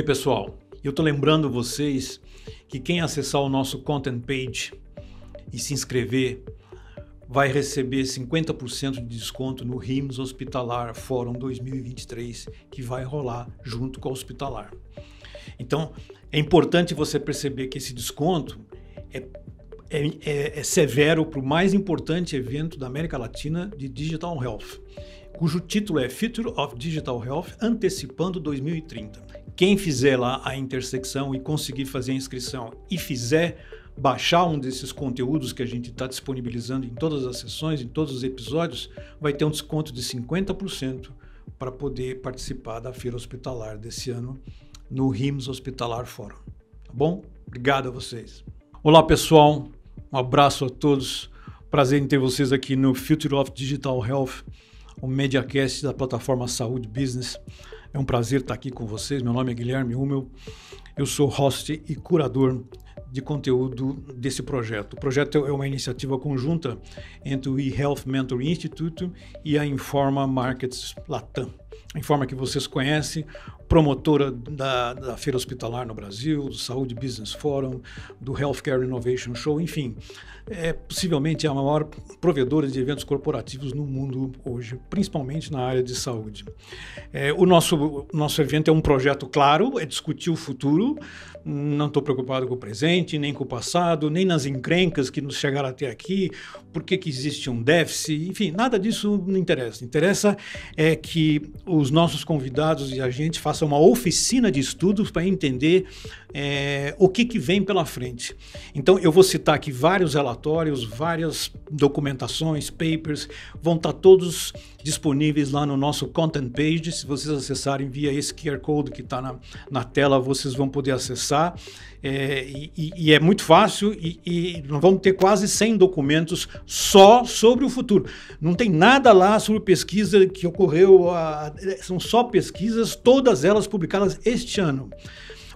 Oi, pessoal. Eu estou lembrando vocês que quem acessar o nosso content page e se inscrever vai receber 50% de desconto no RIMS Hospitalar Fórum 2023, que vai rolar junto com a Hospitalar. Então, é importante você perceber que esse desconto é, é, é, é severo para o mais importante evento da América Latina de Digital Health, cujo título é Future of Digital Health Antecipando 2030. Quem fizer lá a intersecção e conseguir fazer a inscrição e fizer baixar um desses conteúdos que a gente está disponibilizando em todas as sessões, em todos os episódios, vai ter um desconto de 50% para poder participar da feira hospitalar desse ano no RIMS Hospitalar Fórum. Tá bom? Obrigado a vocês. Olá, pessoal. Um abraço a todos. Prazer em ter vocês aqui no Future of Digital Health, o Mediacast da plataforma Saúde Business. É um prazer estar aqui com vocês. Meu nome é Guilherme Hummel. Eu sou host e curador de conteúdo desse projeto. O projeto é uma iniciativa conjunta entre o eHealth Mentor Institute e a Informa Markets Latam. Informa que vocês conhecem, promotora da, da, Feira Hospitalar no Brasil, do Saúde Business Forum, do Healthcare Innovation Show, enfim. É possivelmente é a maior provedora de eventos corporativos no mundo hoje, principalmente na área de saúde. É, o nosso, nosso evento é um projeto claro, é discutir o futuro. Não estou preocupado com o presente, nem com o passado, nem nas encrencas que nos chegaram até aqui, por que existe um déficit, enfim, nada disso não interessa. Interessa é que os nossos convidados e a gente façam faça uma oficina de estudos para entender é, o que, que vem pela frente. Então, eu vou citar aqui vários relatórios, várias documentações, papers, vão estar tá todos disponíveis lá no nosso content page. Se vocês acessarem via esse QR Code que está na, na tela, vocês vão poder acessar. É, e, e, é muito fácil e, e nós vamos ter quase 100 documentos só sobre o futuro. Não tem nada lá sobre pesquisa que ocorreu, a, são só pesquisas, todas delas publicadas este ano.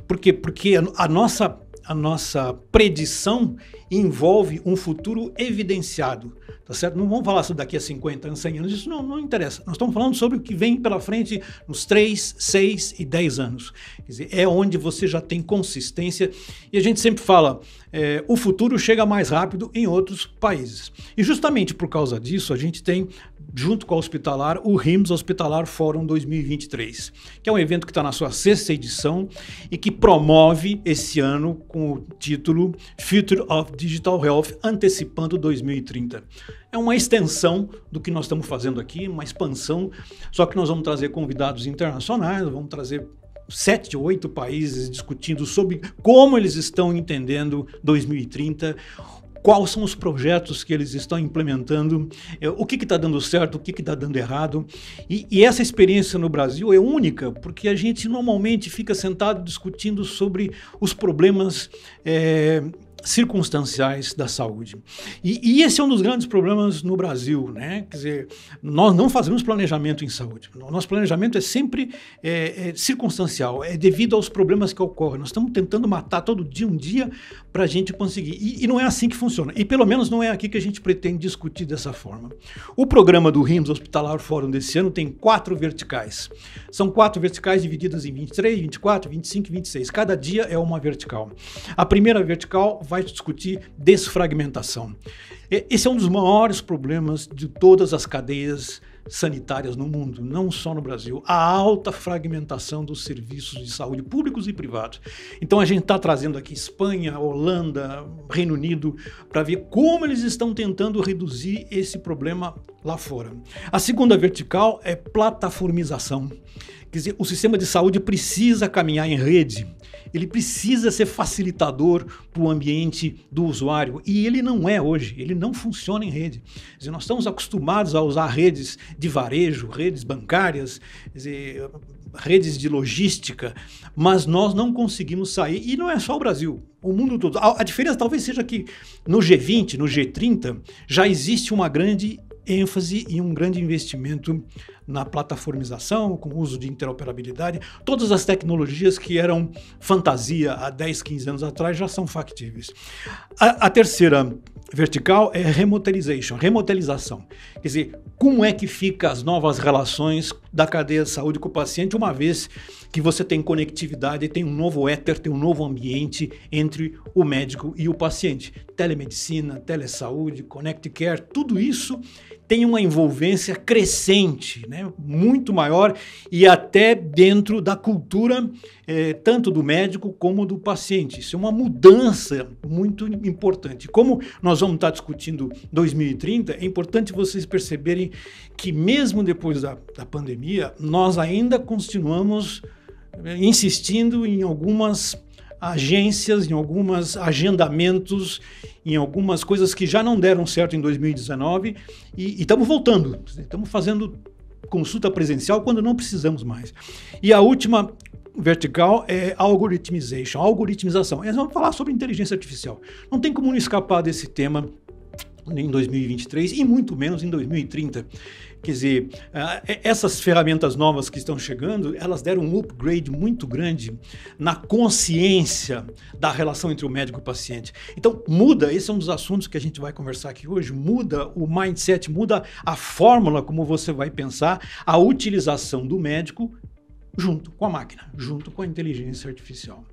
Por quê? Porque a, nossa a nossa predição envolve um futuro evidenciado, tá certo? Não vamos falar sobre daqui a 50 anos, 100 anos, isso não, não interessa. Nós estamos falando sobre o que vem pela frente nos 3, 6 e 10 anos. Quer dizer, é onde você já tem consistência e a gente sempre fala, é, o futuro chega mais rápido em outros países. E justamente por causa disso, a gente tem junto com a Hospitalar, o RIMS Hospitalar Fórum 2023, que é um evento que está na sua sexta edição e que promove esse ano com o título Future of Digital Health Antecipando 2030. É uma extensão do que nós estamos fazendo aqui, uma expansão, só que nós vamos trazer convidados internacionais, vamos trazer sete, oito países discutindo sobre como eles estão entendendo 2030, quais são os projetos que eles estão implementando, é, o que está dando certo, o que está dando errado. E, e, essa experiência no Brasil é única, porque a gente normalmente fica sentado discutindo sobre os problemas é, circunstanciais da saúde. E, e, esse é um dos grandes problemas no Brasil, né? Quer dizer, nós não fazemos planejamento em saúde. O nosso planejamento é sempre é, é circunstancial, é devido aos problemas que ocorrem. Nós estamos tentando matar todo dia um dia para a gente conseguir. E, e, não é assim que funciona. E pelo menos não é aqui que a gente pretende discutir dessa forma. O programa do RIMS Hospitalar Fórum desse ano tem quatro verticais. São quatro verticais divididas em 23, 24, 25 e 26. Cada dia é uma vertical. A primeira vertical vai vai discutir desfragmentação. Esse é um dos maiores problemas de todas as cadeias sanitárias no mundo, não só no Brasil, a alta fragmentação dos serviços de saúde públicos e privados. Então a gente está trazendo aqui Espanha, Holanda, Reino Unido, para ver como eles estão tentando reduzir esse problema lá fora. A segunda vertical é plataformização, Quer dizer, o sistema de saúde precisa caminhar em rede, ele precisa ser facilitador para o ambiente do usuário e ele não é hoje, ele não funciona em rede. Quer dizer, nós estamos acostumados a usar redes de varejo, redes bancárias, dizer, redes de logística, mas nós não conseguimos sair e não é só o Brasil, o mundo todo. a, a diferença talvez seja que no G20, no G30, já existe uma grande ênfase e um grande investimento na plataformização, com o uso de interoperabilidade. Todas as tecnologias que eram fantasia há 10, 15 anos atrás já são factíveis. A, a terceira vertical é remotelization, remotelização. Quer dizer, como é que fica as novas relações da cadeia de saúde com o paciente uma vez que você tem conectividade, tem um novo éter, tem um novo ambiente entre o médico e o paciente. Telemedicina, telesaúde, Connect Care, tudo isso tem uma envolvência crescente, né, muito maior e até dentro da cultura, eh, tanto do médico como do paciente. Isso é uma mudança muito importante. Como nós vamos estar discutindo 2030, é importante vocês perceberem que, mesmo depois da, da pandemia, nós ainda continuamos eh, insistindo em algumas agências, em alguns agendamentos, em algumas coisas que já não deram certo em 2019 e estamos voltando, estamos fazendo consulta presencial quando não precisamos mais. E a última vertical é algoritmization, algoritmização. Nós vamos falar sobre inteligência artificial. Não tem como não escapar desse tema em 2023 e muito menos em 2030. Quer dizer, essas ferramentas novas que estão chegando, elas deram um upgrade muito grande na consciência da relação entre o médico e o paciente. Então, muda, esse é um dos assuntos que a gente vai conversar aqui hoje, muda o mindset, muda a fórmula como você vai pensar a utilização do médico junto com a máquina, junto com a inteligência artificial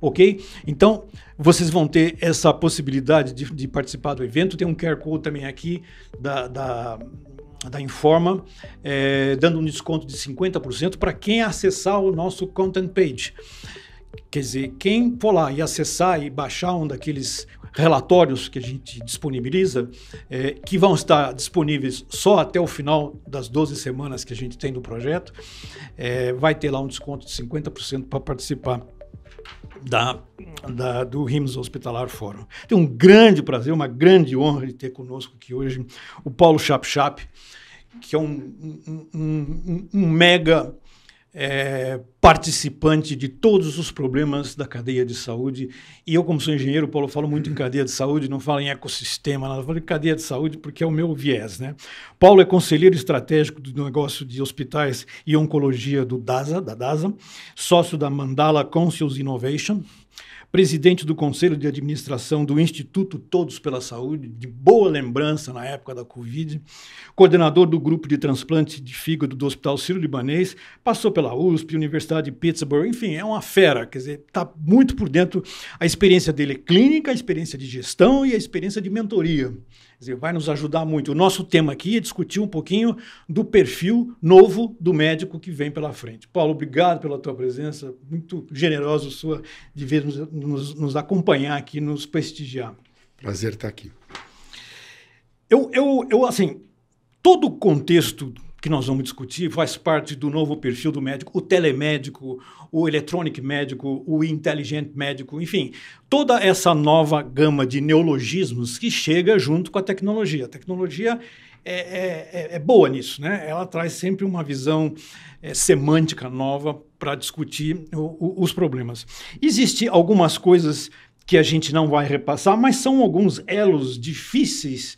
ok? Então, vocês vão ter essa possibilidade de, de, participar do evento. Tem um QR Code também aqui da, da, da Informa, é, dando um desconto de 50% para quem acessar o nosso content page. Quer dizer, quem for lá e acessar e baixar um daqueles relatórios que a gente disponibiliza, é, que vão estar disponíveis só até o final das 12 semanas que a gente tem do projeto, é, vai ter lá um desconto de 50% para participar da, da, do RIMS Hospitalar Fórum. Tenho um grande prazer, uma grande honra de ter conosco aqui hoje o Paulo Chapchap, que é um, um, um, um mega é, participante de todos os problemas da cadeia de saúde. E eu, como sou engenheiro, Paulo, falo muito em cadeia de saúde, não falo em ecossistema, nada, falo em cadeia de saúde porque é o meu viés. Né? Paulo é conselheiro estratégico do negócio de hospitais e oncologia do DASA, da DASA, sócio da Mandala Councils Innovation, presidente do Conselho de Administração do Instituto Todos pela Saúde, de boa lembrança na época da Covid, coordenador do grupo de transplante de fígado do Hospital Sírio-Libanês, passou pela USP, Universidade de Pittsburgh, enfim, é uma fera, quer dizer, está muito por dentro. A experiência dele é clínica, a experiência de gestão e a experiência de mentoria dizer, vai nos ajudar muito. O nosso tema aqui é discutir um pouquinho do perfil novo do médico que vem pela frente. Paulo, obrigado pela tua presença, muito generoso sua de vez nos, nos, nos acompanhar aqui, nos prestigiar. Prazer estar aqui. Eu, eu, eu assim, todo o contexto que nós vamos discutir, faz parte do novo perfil do médico, o telemédico, o electronic médico, o inteligente médico, enfim, toda essa nova gama de neologismos que chega junto com a tecnologia. A tecnologia é, é, é, é boa nisso, né? Ela traz sempre uma visão é, semântica nova para discutir o, o, os problemas. Existem algumas coisas que a gente não vai repassar, mas são alguns elos difíceis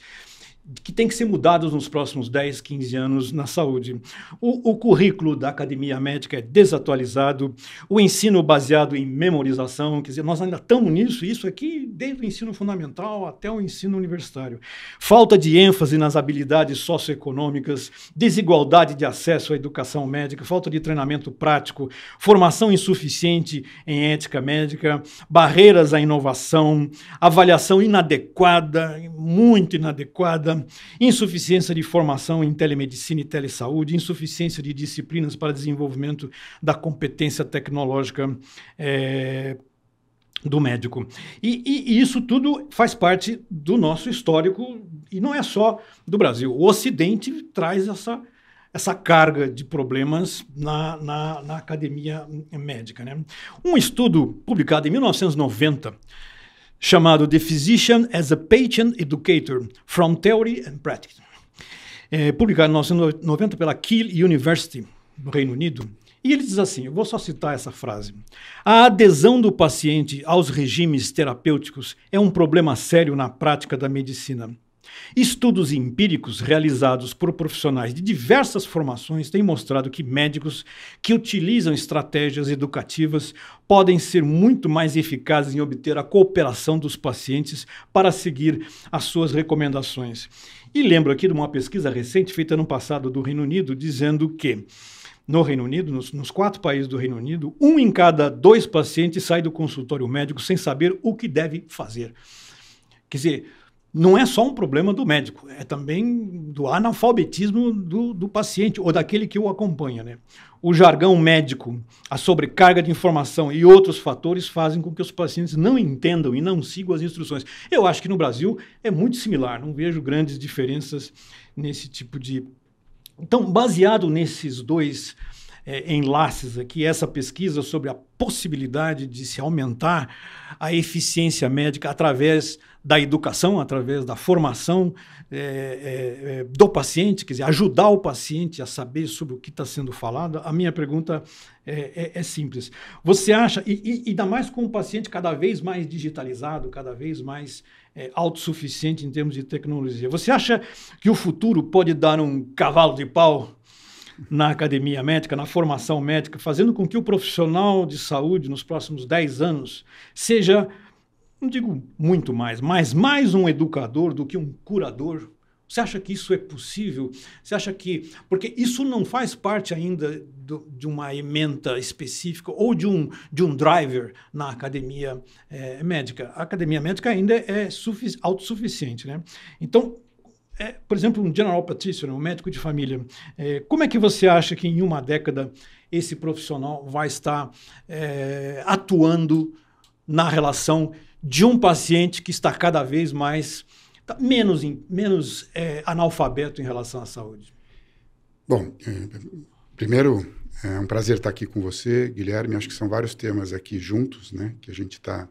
que tem que ser mudados nos próximos 10, 15 anos na saúde. O, o, currículo da academia médica é desatualizado, o ensino baseado em memorização, quer dizer, nós ainda estamos nisso, isso aqui desde o ensino fundamental até o ensino universitário. Falta de ênfase nas habilidades socioeconômicas, desigualdade de acesso à educação médica, falta de treinamento prático, formação insuficiente em ética médica, barreiras à inovação, avaliação inadequada, muito inadequada, insuficiência de formação em telemedicina e telesaúde, insuficiência de disciplinas para desenvolvimento da competência tecnológica. É, do médico. E, e, e, isso tudo faz parte do nosso histórico, e não é só do Brasil. O Ocidente traz essa, essa carga de problemas na, na, na academia médica. Né? Um estudo publicado em 1990 chamado The Physician as a Patient Educator, From Theory and Practice, é, publicado em 1990 pela Keele University, no Reino Unido. E ele diz assim: eu vou só citar essa frase. A adesão do paciente aos regimes terapêuticos é um problema sério na prática da medicina. Estudos empíricos realizados por profissionais de diversas formações têm mostrado que médicos que utilizam estratégias educativas podem ser muito mais eficazes em obter a cooperação dos pacientes para seguir as suas recomendações. E lembro aqui de uma pesquisa recente feita no passado do Reino Unido, dizendo que no Reino Unido, nos, nos, quatro países do Reino Unido, um em cada dois pacientes sai do consultório médico sem saber o que deve fazer. Quer dizer, não é só um problema do médico, é também do analfabetismo do, do paciente ou daquele que o acompanha. Né? O jargão médico, a sobrecarga de informação e outros fatores fazem com que os pacientes não entendam e não sigam as instruções. Eu acho que no Brasil é muito similar, não vejo grandes diferenças nesse tipo de. Então, baseado nesses dois é, enlaces aqui, essa pesquisa sobre a possibilidade de se aumentar a eficiência médica através da educação, através da formação é, é, é, do paciente, quer dizer, ajudar o paciente a saber sobre o que está sendo falado, a minha pergunta é, é, é simples. Você acha, e, e ainda mais com o paciente cada vez mais digitalizado, cada vez mais é, autossuficiente em termos de tecnologia, você acha que o futuro pode dar um cavalo de pau na academia médica, na formação médica, fazendo com que o profissional de saúde nos próximos 10 anos seja não digo muito mais, mas mais um educador do que um curador? Você acha que isso é possível? Você acha que. Porque isso não faz parte ainda do, de uma ementa específica ou de um, de um driver na academia é, médica. A academia médica ainda é autossuficiente, né? Então, é, por exemplo, um general practitioner, um médico de família, é, como é que você acha que em uma década esse profissional vai estar é, atuando na relação de um paciente que está cada vez mais tá menos, menos é, analfabeto em relação à saúde? Bom, é, primeiro é um prazer estar aqui com você, Guilherme. Acho que são vários temas aqui juntos, né, que a gente está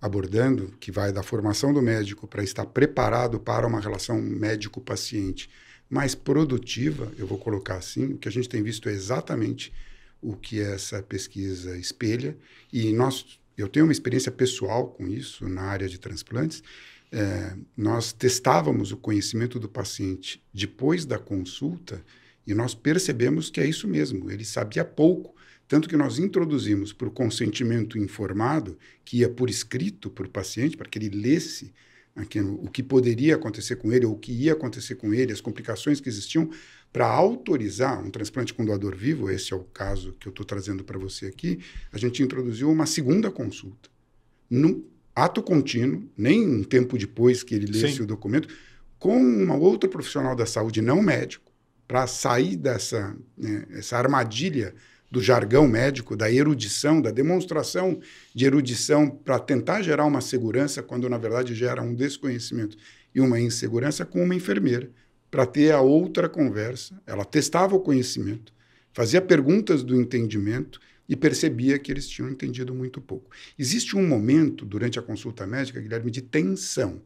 abordando, que vai da formação do médico para estar preparado para uma relação médico-paciente mais produtiva, eu vou colocar assim. O que a gente tem visto é exatamente o que essa pesquisa espelha e nós eu tenho uma experiência pessoal com isso na área de transplantes. É, nós testávamos o conhecimento do paciente depois da consulta e nós percebemos que é isso mesmo, ele sabia pouco. Tanto que nós introduzimos para o consentimento informado, que ia por escrito para o paciente, para que ele lesse aquilo, o que poderia acontecer com ele, ou o que ia acontecer com ele, as complicações que existiam, para autorizar um transplante com doador vivo, esse é o caso que eu estou trazendo para você aqui, a gente introduziu uma segunda consulta. no ato contínuo, nem um tempo depois que ele lesse o documento, com uma outra profissional da saúde não médico, para sair dessa né, essa armadilha do jargão médico, da erudição, da demonstração de erudição para tentar gerar uma segurança, quando na verdade gera um desconhecimento e uma insegurança, com uma enfermeira, para ter a outra conversa. Ela testava o conhecimento, fazia perguntas do entendimento e percebia que eles tinham entendido muito pouco. Existe um momento durante a consulta médica, Guilherme, de tensão.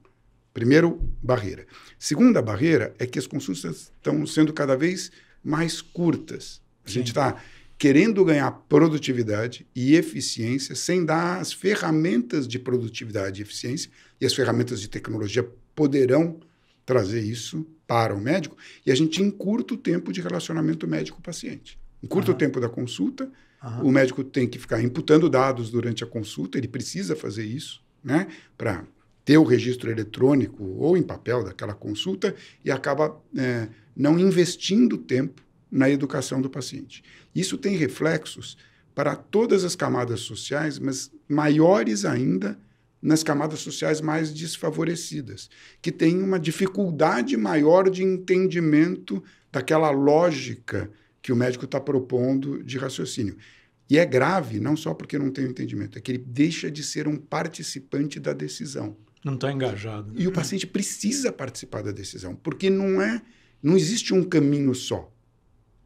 Primeiro, barreira. Segunda barreira é que as consultas estão sendo cada vez mais curtas. A Sim. gente está querendo ganhar produtividade e eficiência sem dar as ferramentas de produtividade e eficiência, e as ferramentas de tecnologia poderão trazer isso para o médico e a gente encurta o tempo de relacionamento médico-paciente. Encurta uhum. o tempo da consulta, uhum. o médico tem que ficar imputando dados durante a consulta, ele precisa fazer isso, né? Para ter o registro eletrônico ou em papel daquela consulta e acaba é, não investindo tempo na educação do paciente. Isso tem reflexos para todas as camadas sociais, mas maiores ainda nas camadas sociais mais desfavorecidas, que têm uma dificuldade maior de entendimento daquela lógica que o médico está propondo de raciocínio. E é grave, não só porque não tem entendimento, é que ele deixa de ser um participante da decisão. Não está engajado. Né? E o paciente precisa participar da decisão, porque não é, não existe um caminho só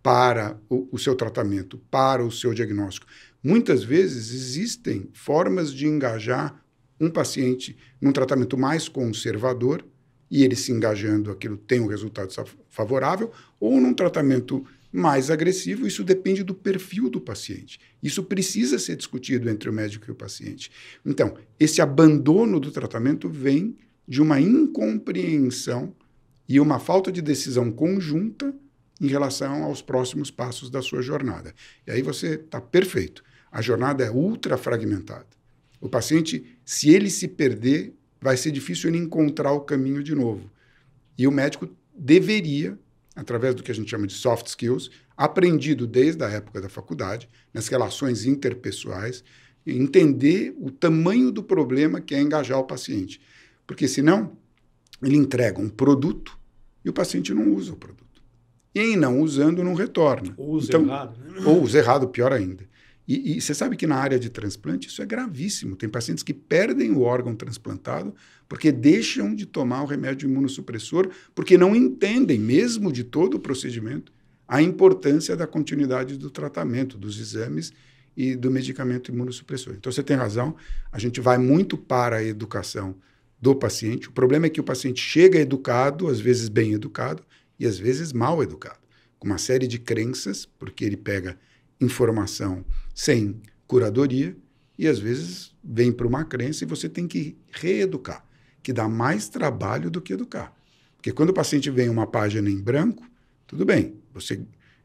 para o, o seu tratamento, para o seu diagnóstico. Muitas vezes existem formas de engajar um paciente num tratamento mais conservador, e ele se engajando, aquilo tem um resultado favorável, ou num tratamento mais agressivo, isso depende do perfil do paciente. Isso precisa ser discutido entre o médico e o paciente. Então, esse abandono do tratamento vem de uma incompreensão e uma falta de decisão conjunta em relação aos próximos passos da sua jornada. E aí você está perfeito. A jornada é ultra fragmentada. O paciente, se ele se perder, vai ser difícil ele encontrar o caminho de novo. E o médico deveria, através do que a gente chama de soft skills, aprendido desde a época da faculdade, nas relações interpessoais, entender o tamanho do problema que é engajar o paciente. Porque senão, ele entrega um produto e o paciente não usa o produto. E em não usando, não retorna. Ou usa então, errado. Né? Ou usa errado, pior ainda. E, e, você sabe que na área de transplante isso é gravíssimo. Tem pacientes que perdem o órgão transplantado porque deixam de tomar o remédio imunossupressor porque não entendem, mesmo de todo o procedimento, a importância da continuidade do tratamento, dos exames e do medicamento imunossupressor. Então você tem razão, a gente vai muito para a educação do paciente. O problema é que o paciente chega educado, às vezes bem educado e às vezes mal educado, com uma série de crenças, porque ele pega informação sem curadoria e às vezes vem para uma crença e você tem que reeducar, que dá mais trabalho do que educar. Porque quando o paciente vem uma página em branco, tudo bem, você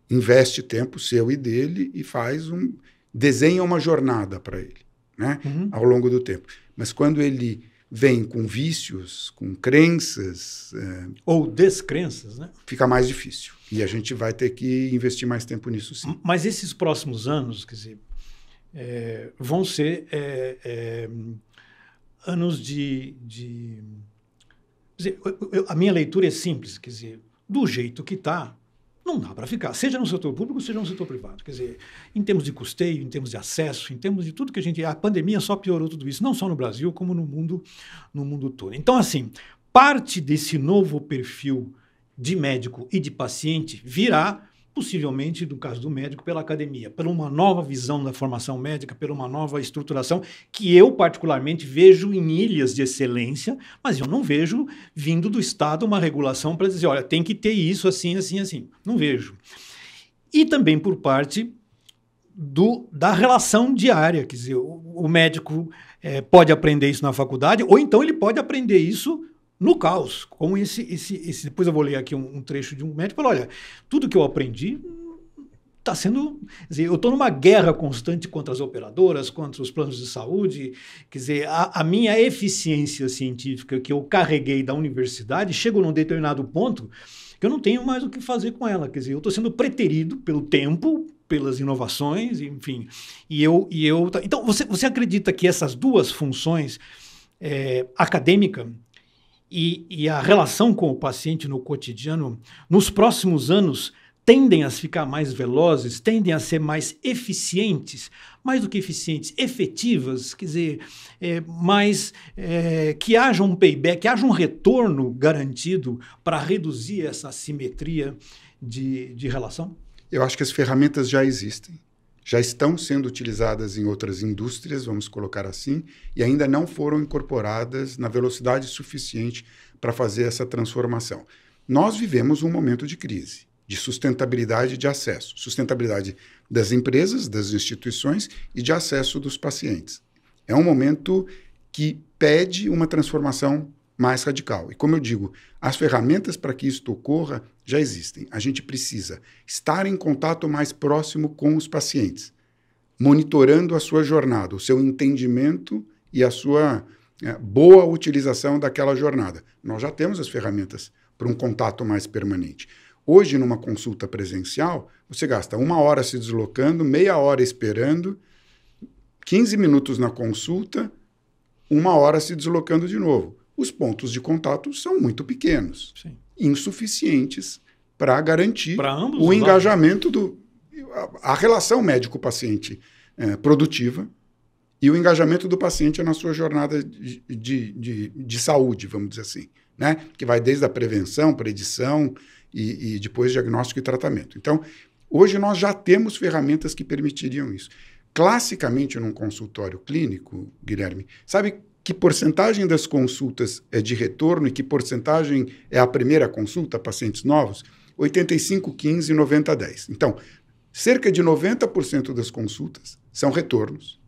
investe tempo seu e dele e faz um desenha uma jornada para ele, né, uhum. ao longo do tempo. Mas quando ele vem com vícios, com crenças. É, Ou descrenças, né? Fica mais difícil. E a gente vai ter que investir mais tempo nisso, sim. Mas esses próximos anos, quer dizer, é, vão ser é, é anos de. de dizer, eu, eu, a minha leitura é simples, quer dizer, do jeito que está, não dá para ficar, seja no setor público, seja no setor privado. Quer dizer, em termos de custeio, em termos de acesso, em termos de tudo que a gente. A pandemia só piorou tudo isso, não só no Brasil, como no mundo, no mundo todo. Então, assim, parte desse novo perfil de médico e de paciente virá possivelmente, no caso do médico, pela academia, por uma nova visão da formação médica, por uma nova estruturação, que eu particularmente vejo em ilhas de excelência, mas eu não vejo vindo do Estado uma regulação para dizer, olha, tem que ter isso assim, assim, assim. Não vejo. E também por parte do, da relação diária, quer dizer, o, o médico é, pode aprender isso na faculdade, ou então ele pode aprender isso no caos. Como esse, esse, esse depois eu vou ler aqui um, um trecho de um médico, falou, olha, tudo que eu aprendi está hum, sendo. Dizer, eu estou numa guerra constante contra as operadoras, contra os planos de saúde. Quer dizer, a, a, minha eficiência científica que eu carreguei da universidade chegou num determinado ponto que eu não tenho mais o que fazer com ela. Quer dizer, eu estou sendo preterido pelo tempo, pelas inovações, enfim. E eu. E eu então, você, você acredita que essas duas funções, é, acadêmica e, e a relação com o paciente no cotidiano, nos próximos anos, tendem a ficar mais velozes, tendem a ser mais eficientes, mais do que eficientes, efetivas, quer dizer, é, mais é, que haja um payback, que haja um retorno garantido para reduzir essa simetria de, de relação? Eu acho que as ferramentas já existem já estão sendo utilizadas em outras indústrias, vamos colocar assim, e ainda não foram incorporadas na velocidade suficiente para fazer essa transformação. Nós vivemos um momento de crise, de sustentabilidade de acesso, sustentabilidade das empresas, das instituições e de acesso dos pacientes. É um momento que pede uma transformação mais radical. E como eu digo, as ferramentas para que isso ocorra já existem. A gente precisa estar em contato mais próximo com os pacientes, monitorando a sua jornada, o seu entendimento e a sua é, boa utilização daquela jornada. Nós já temos as ferramentas para um contato mais permanente. Hoje, numa consulta presencial, você gasta uma hora se deslocando, meia hora esperando, 15 minutos na consulta, uma hora se deslocando de novo os pontos de contato são muito pequenos, Sim. insuficientes para garantir ambos, o engajamento do a, a relação médico-paciente é, produtiva e o engajamento do paciente na sua jornada de, de, de, de, saúde, vamos dizer assim, né? que vai desde a prevenção, predição e, e depois diagnóstico e tratamento. Então, hoje nós já temos ferramentas que permitiriam isso. Classicamente, num consultório clínico, Guilherme, sabe que porcentagem das consultas é de retorno e que porcentagem é a primeira consulta, pacientes novos? 85, 15, 90, 10. Então, cerca de 90% das consultas são retornos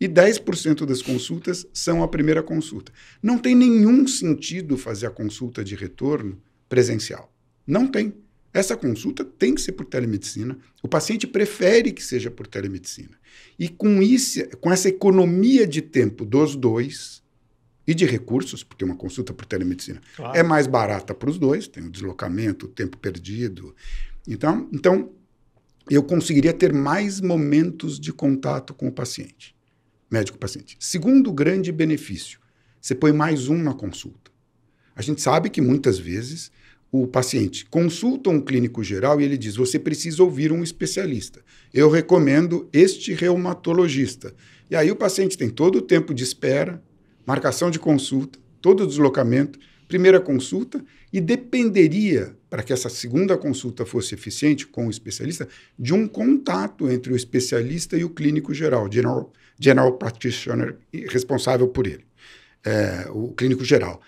e 10% das consultas são a primeira consulta. Não tem nenhum sentido fazer a consulta de retorno presencial. Não tem. Essa consulta tem que ser por telemedicina. O paciente prefere que seja por telemedicina. E com isso, com essa economia de tempo dos dois, e de recursos, porque uma consulta por telemedicina claro. é mais barata para os dois, tem o deslocamento, o tempo perdido. Então, então, eu conseguiria ter mais momentos de contato com o paciente, médico-paciente. Segundo grande benefício, você põe mais um na consulta. A gente sabe que muitas vezes o paciente consulta um clínico geral e ele diz: você precisa ouvir um especialista. Eu recomendo este reumatologista. E aí o paciente tem todo o tempo de espera, marcação de consulta, todo o deslocamento, primeira consulta e dependeria, para que essa segunda consulta fosse eficiente com o especialista, de um contato entre o especialista e o clínico geral, general, general practitioner responsável por ele, é, o clínico geral,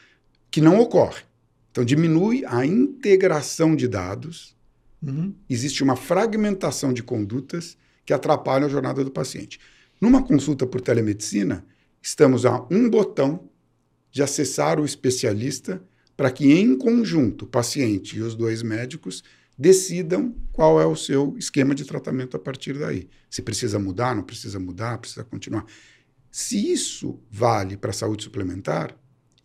que não ocorre. Então, diminui a integração de dados, uhum. existe uma fragmentação de condutas que atrapalham a jornada do paciente. Numa consulta por telemedicina, Estamos a um botão de acessar o especialista para que, em conjunto, o paciente e os dois médicos decidam qual é o seu esquema de tratamento a partir daí. Se precisa mudar, não precisa mudar, precisa continuar. Se isso vale para a saúde suplementar,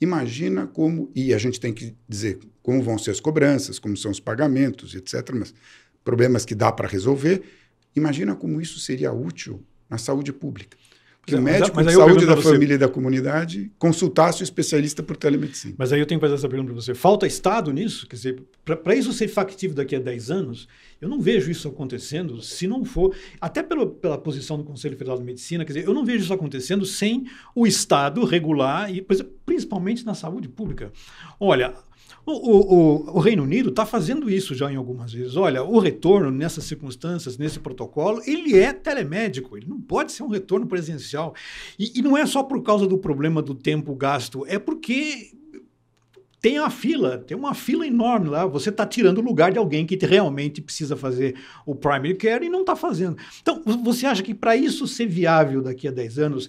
imagina como. E a gente tem que dizer como vão ser as cobranças, como são os pagamentos, etc. Mas problemas que dá para resolver. Imagina como isso seria útil na saúde pública que o médico mas, mas de saúde da família e da comunidade consultasse o especialista por telemedicina. Mas aí eu tenho que fazer essa pergunta para você. Falta Estado nisso? Quer dizer, para isso ser factível daqui a 10 anos, eu não vejo isso acontecendo se não for, até pela, pela posição do Conselho Federal de Medicina, quer dizer, eu não vejo isso acontecendo sem o Estado regular, e, exemplo, principalmente na saúde pública. Olha, o, o, o, Reino Unido está fazendo isso já em algumas vezes. Olha, o retorno nessas circunstâncias, nesse protocolo, ele é telemédico, ele não pode ser um retorno presencial. E, e não é só por causa do problema do tempo gasto, é porque tem a fila, tem uma fila enorme lá. Você está tirando o lugar de alguém que realmente precisa fazer o primary care e não está fazendo. Então, você acha que para isso ser viável daqui a 10 anos,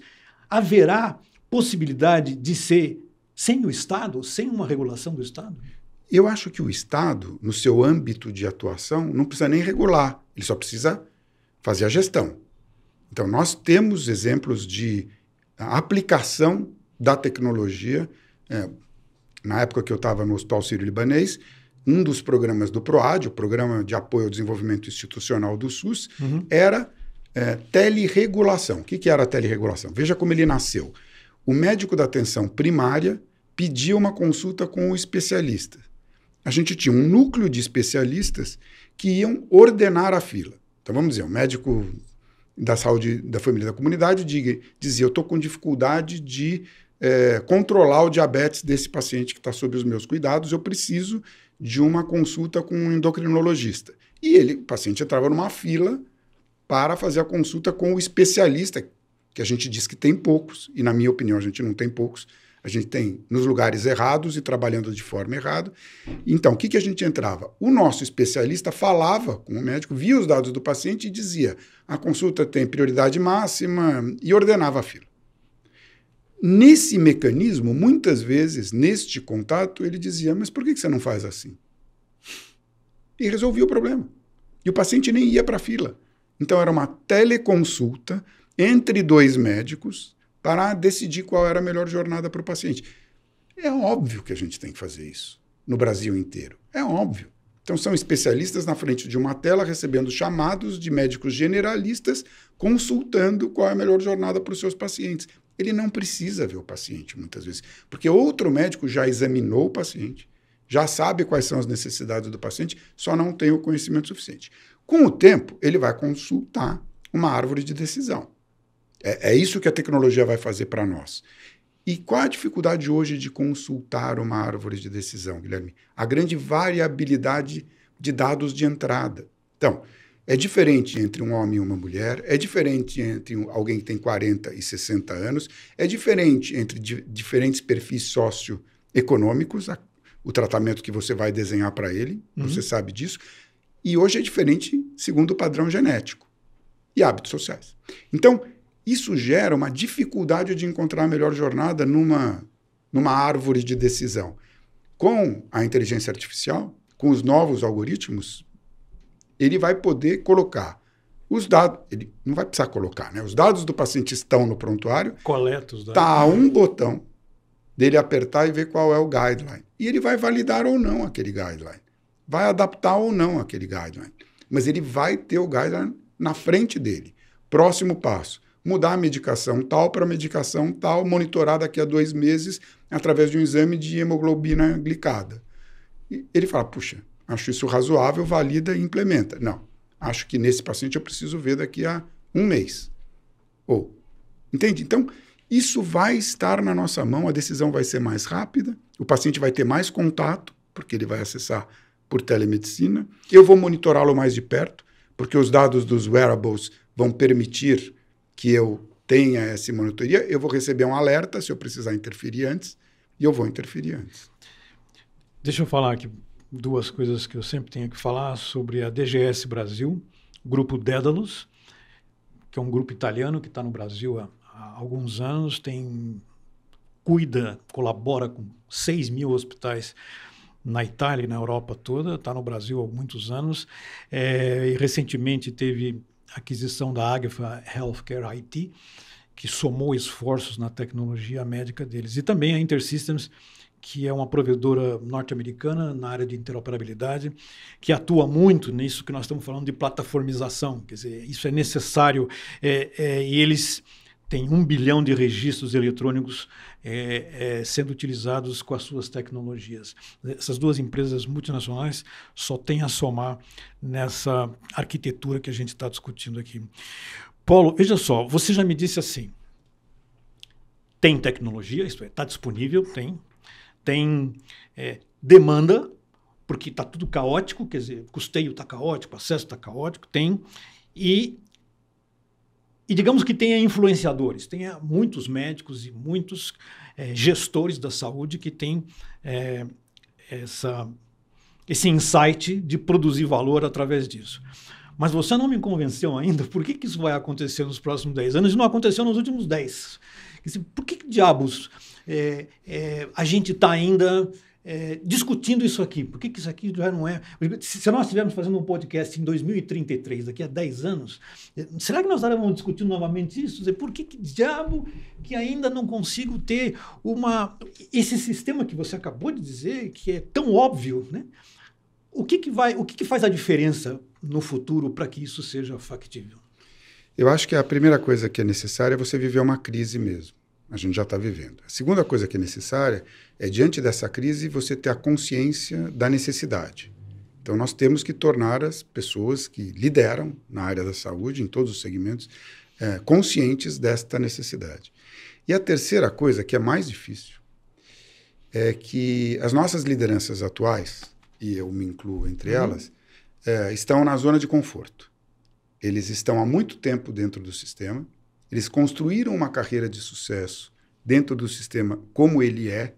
haverá possibilidade de ser sem o Estado, sem uma regulação do Estado? Eu acho que o Estado, no seu âmbito de atuação, não precisa nem regular, ele só precisa fazer a gestão. Então, nós temos exemplos de aplicação da tecnologia. É, na época que eu estava no Hospital Sírio-Libanês, um dos programas do PROAD, o Programa de Apoio ao Desenvolvimento Institucional do SUS, uhum. era é, teleregulação. O que, que era a teleregulação? Veja como ele nasceu. O médico da atenção primária pedia uma consulta com o especialista. A gente tinha um núcleo de especialistas que iam ordenar a fila. Então vamos dizer, o um médico da saúde da família da comunidade diga, dizia: Eu estou com dificuldade de é, controlar o diabetes desse paciente que está sob os meus cuidados, eu preciso de uma consulta com um endocrinologista. E ele, o paciente entrava numa fila para fazer a consulta com o especialista, que a gente diz que tem poucos, e na minha opinião a gente não tem poucos, a gente tem nos lugares errados e trabalhando de forma errada. Então, o que, que a gente entrava? O nosso especialista falava com o médico, via os dados do paciente e dizia: a consulta tem prioridade máxima e ordenava a fila. Nesse mecanismo, muitas vezes, neste contato, ele dizia: mas por que, que você não faz assim? E resolvia o problema. E o paciente nem ia para a fila. Então, era uma teleconsulta entre dois médicos para decidir qual era a melhor jornada para o paciente. É óbvio que a gente tem que fazer isso no Brasil inteiro. É óbvio. Então, são especialistas na frente de uma tela recebendo chamados de médicos generalistas consultando qual é a melhor jornada para os seus pacientes. Ele não precisa ver o paciente muitas vezes, porque outro médico já examinou o paciente, já sabe quais são as necessidades do paciente, só não tem o conhecimento suficiente. Com o tempo, ele vai consultar uma árvore de decisão. É, é isso que a tecnologia vai fazer para nós. E qual a dificuldade hoje de consultar uma árvore de decisão, Guilherme? A grande variabilidade de dados de entrada. Então, é diferente entre um homem e uma mulher, é diferente entre alguém que tem 40 e 60 anos, é diferente entre di diferentes perfis socioeconômicos, a, o tratamento que você vai desenhar para ele, uhum. você sabe disso. E hoje é diferente segundo o padrão genético e hábitos sociais. Então, isso gera uma dificuldade de encontrar a melhor jornada numa, numa árvore de decisão. Com a inteligência artificial, com os novos algoritmos, ele vai poder colocar os dados, ele não vai precisar colocar, né? Os dados do paciente estão no prontuário. Coleta os dados. Tá a um botão dele apertar e ver qual é o guideline. E ele vai validar ou não aquele guideline. Vai adaptar ou não aquele guideline. Mas ele vai ter o guideline na frente dele. Próximo passo mudar a medicação tal para medicação tal, monitorar daqui a dois meses através de um exame de hemoglobina glicada. E ele fala, puxa, acho isso razoável, valida e implementa. Não, acho que nesse paciente eu preciso ver daqui a um mês. Ou, entende? Então, isso vai estar na nossa mão, a decisão vai ser mais rápida, o paciente vai ter mais contato, porque ele vai acessar por telemedicina. Eu vou monitorá-lo mais de perto, porque os dados dos wearables vão permitir que eu tenha essa monitoria, eu vou receber um alerta se eu precisar interferir antes, e eu vou interferir antes. Deixa eu falar aqui duas coisas que eu sempre tenho que falar sobre a DGS Brasil, grupo Dédalus, que é um grupo italiano que está no Brasil há, há, alguns anos, tem cuida, colabora com 6 mil hospitais na Itália e na Europa toda, está no Brasil há muitos anos, é, e recentemente teve aquisição da Agfa Healthcare IT, que somou esforços na tecnologia médica deles. E também a InterSystems, que é uma provedora norte-americana na área de interoperabilidade, que atua muito nisso que nós estamos falando de plataformização. Quer dizer, isso é necessário é, é, e eles tem um bilhão de registros eletrônicos é, é, sendo utilizados com as suas tecnologias. Essas duas empresas multinacionais só têm a somar nessa arquitetura que a gente está discutindo aqui. Paulo, veja só, você já me disse assim: tem tecnologia, isso é, está disponível, tem, tem é, demanda, porque está tudo caótico, quer dizer, custeio está caótico, acesso está caótico, tem, e e digamos que tenha influenciadores, tenha muitos médicos e muitos é, gestores da saúde que têm é, essa, esse insight de produzir valor através disso. Mas você não me convenceu ainda por que, que isso vai acontecer nos próximos 10 anos e não aconteceu nos últimos 10. Por que, que diabos é, a gente está ainda é, discutindo isso aqui. Por que, que isso aqui já não é. Se nós estivermos fazendo um podcast em 2033, daqui a 10 anos, é, será que nós vamos discutir novamente isso? Por que, que diabo que ainda não consigo ter uma. Esse sistema que você acabou de dizer, que é tão óbvio, né? O que, que, vai, o que, que faz a diferença no futuro para que isso seja factível? Eu acho que a primeira coisa que é necessária é você viver uma crise mesmo a gente já está vivendo. A segunda coisa que é necessária é, diante dessa crise, você ter a consciência da necessidade. Então, nós temos que tornar as pessoas que lideram na área da saúde, em todos os segmentos, é, conscientes desta necessidade. E a terceira coisa, que é mais difícil, é que as nossas lideranças atuais, e eu me incluo entre uhum. elas, é, estão na zona de conforto. Eles estão há muito tempo dentro do sistema eles construíram uma carreira de sucesso dentro do sistema como ele é.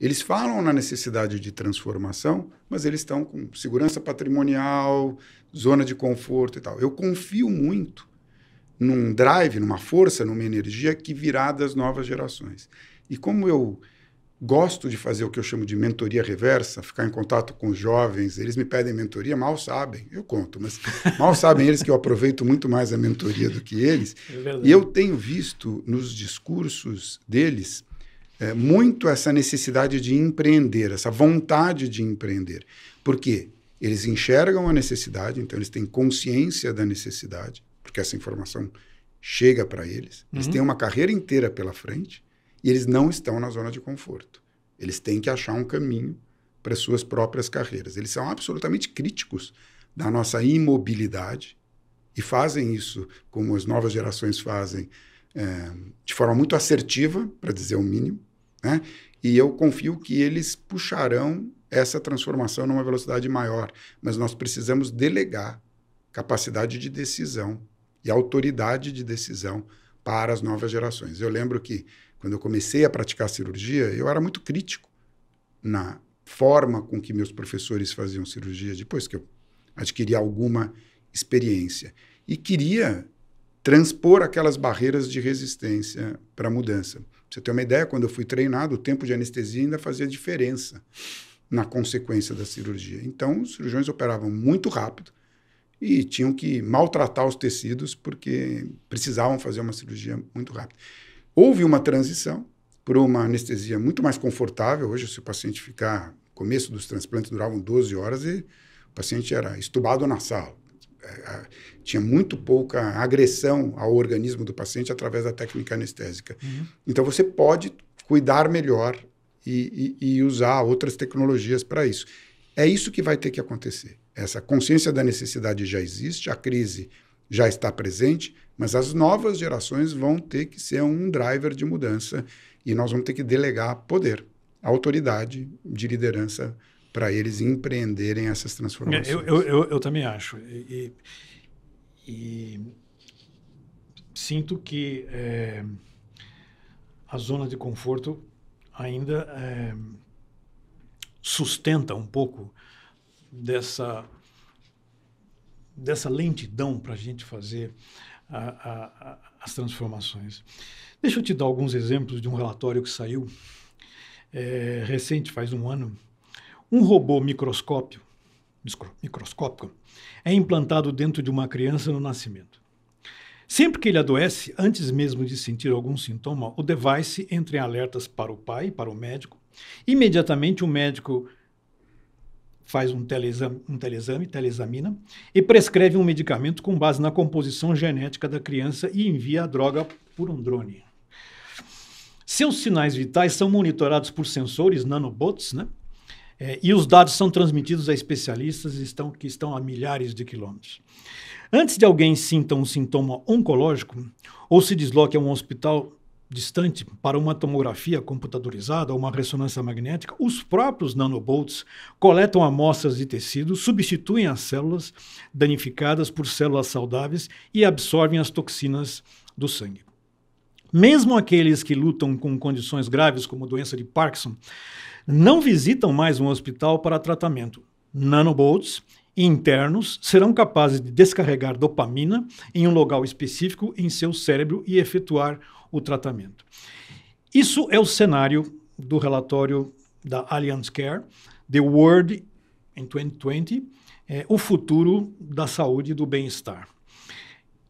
Eles falam na necessidade de transformação, mas eles estão com segurança patrimonial, zona de conforto e tal. Eu confio muito num drive, numa força, numa energia que virá das novas gerações. E como eu Gosto de fazer o que eu chamo de mentoria reversa, ficar em contato com os jovens. Eles me pedem mentoria, mal sabem, eu conto, mas mal sabem eles que eu aproveito muito mais a mentoria do que eles. É e eu tenho visto nos discursos deles é, muito essa necessidade de empreender, essa vontade de empreender. Por quê? Eles enxergam a necessidade, então eles têm consciência da necessidade, porque essa informação chega para eles. Eles uhum. têm uma carreira inteira pela frente e eles não estão na zona de conforto. Eles têm que achar um caminho para suas próprias carreiras. Eles são absolutamente críticos da nossa imobilidade e fazem isso, como as novas gerações fazem, é, de forma muito assertiva, para dizer o mínimo. Né? E eu confio que eles puxarão essa transformação numa velocidade maior, mas nós precisamos delegar capacidade de decisão e autoridade de decisão para as novas gerações. Eu lembro que quando eu comecei a praticar cirurgia, eu era muito crítico na forma com que meus professores faziam cirurgia depois que eu adquiri alguma experiência. E queria transpor aquelas barreiras de resistência para a mudança. Pra você ter uma ideia, quando eu fui treinado, o tempo de anestesia ainda fazia diferença na consequência da cirurgia. Então, os cirurgiões operavam muito rápido e tinham que maltratar os tecidos porque precisavam fazer uma cirurgia muito rápida. Houve uma transição para uma anestesia muito mais confortável. Hoje, se o paciente ficar. começo dos transplantes duravam 12 horas e o paciente era estubado na sala. É, tinha muito pouca agressão ao organismo do paciente através da técnica anestésica. Uhum. Então, você pode cuidar melhor e, e, e usar outras tecnologias para isso. É isso que vai ter que acontecer. Essa consciência da necessidade já existe, a crise já está presente, mas as novas gerações vão ter que ser um driver de mudança e nós vamos ter que delegar poder, autoridade de liderança para eles empreenderem essas transformações. Eu, eu, eu, eu também acho. E, e sinto que é, a zona de conforto ainda é, sustenta um pouco dessa, dessa lentidão para a gente fazer a, a, as transformações. Deixa eu te dar alguns exemplos de um relatório que saiu é, recente, faz um ano. Um robô microscópio, microscópico é implantado dentro de uma criança no nascimento. Sempre que ele adoece, antes mesmo de sentir algum sintoma, o device entra em alertas para o pai, para o médico. Imediatamente o médico faz um teleexame, um teleexamina, e prescreve um medicamento com base na composição genética da criança e envia a droga por um drone. Seus sinais vitais são monitorados por sensores nanobots, né? É, e os dados são transmitidos a especialistas estão, que estão a milhares de quilômetros. Antes de alguém sinta um sintoma oncológico ou se desloque a um hospital distante para uma tomografia computadorizada ou uma ressonância magnética, os próprios nanobots coletam amostras de tecido, substituem as células danificadas por células saudáveis e absorvem as toxinas do sangue. Mesmo aqueles que lutam com condições graves como doença de Parkinson não visitam mais um hospital para tratamento. Nanobots internos serão capazes de descarregar dopamina em um local específico em seu cérebro e efetuar o tratamento. Isso é o cenário do relatório da Allianz Care, The World in 2020, é, o futuro da saúde e do bem-estar.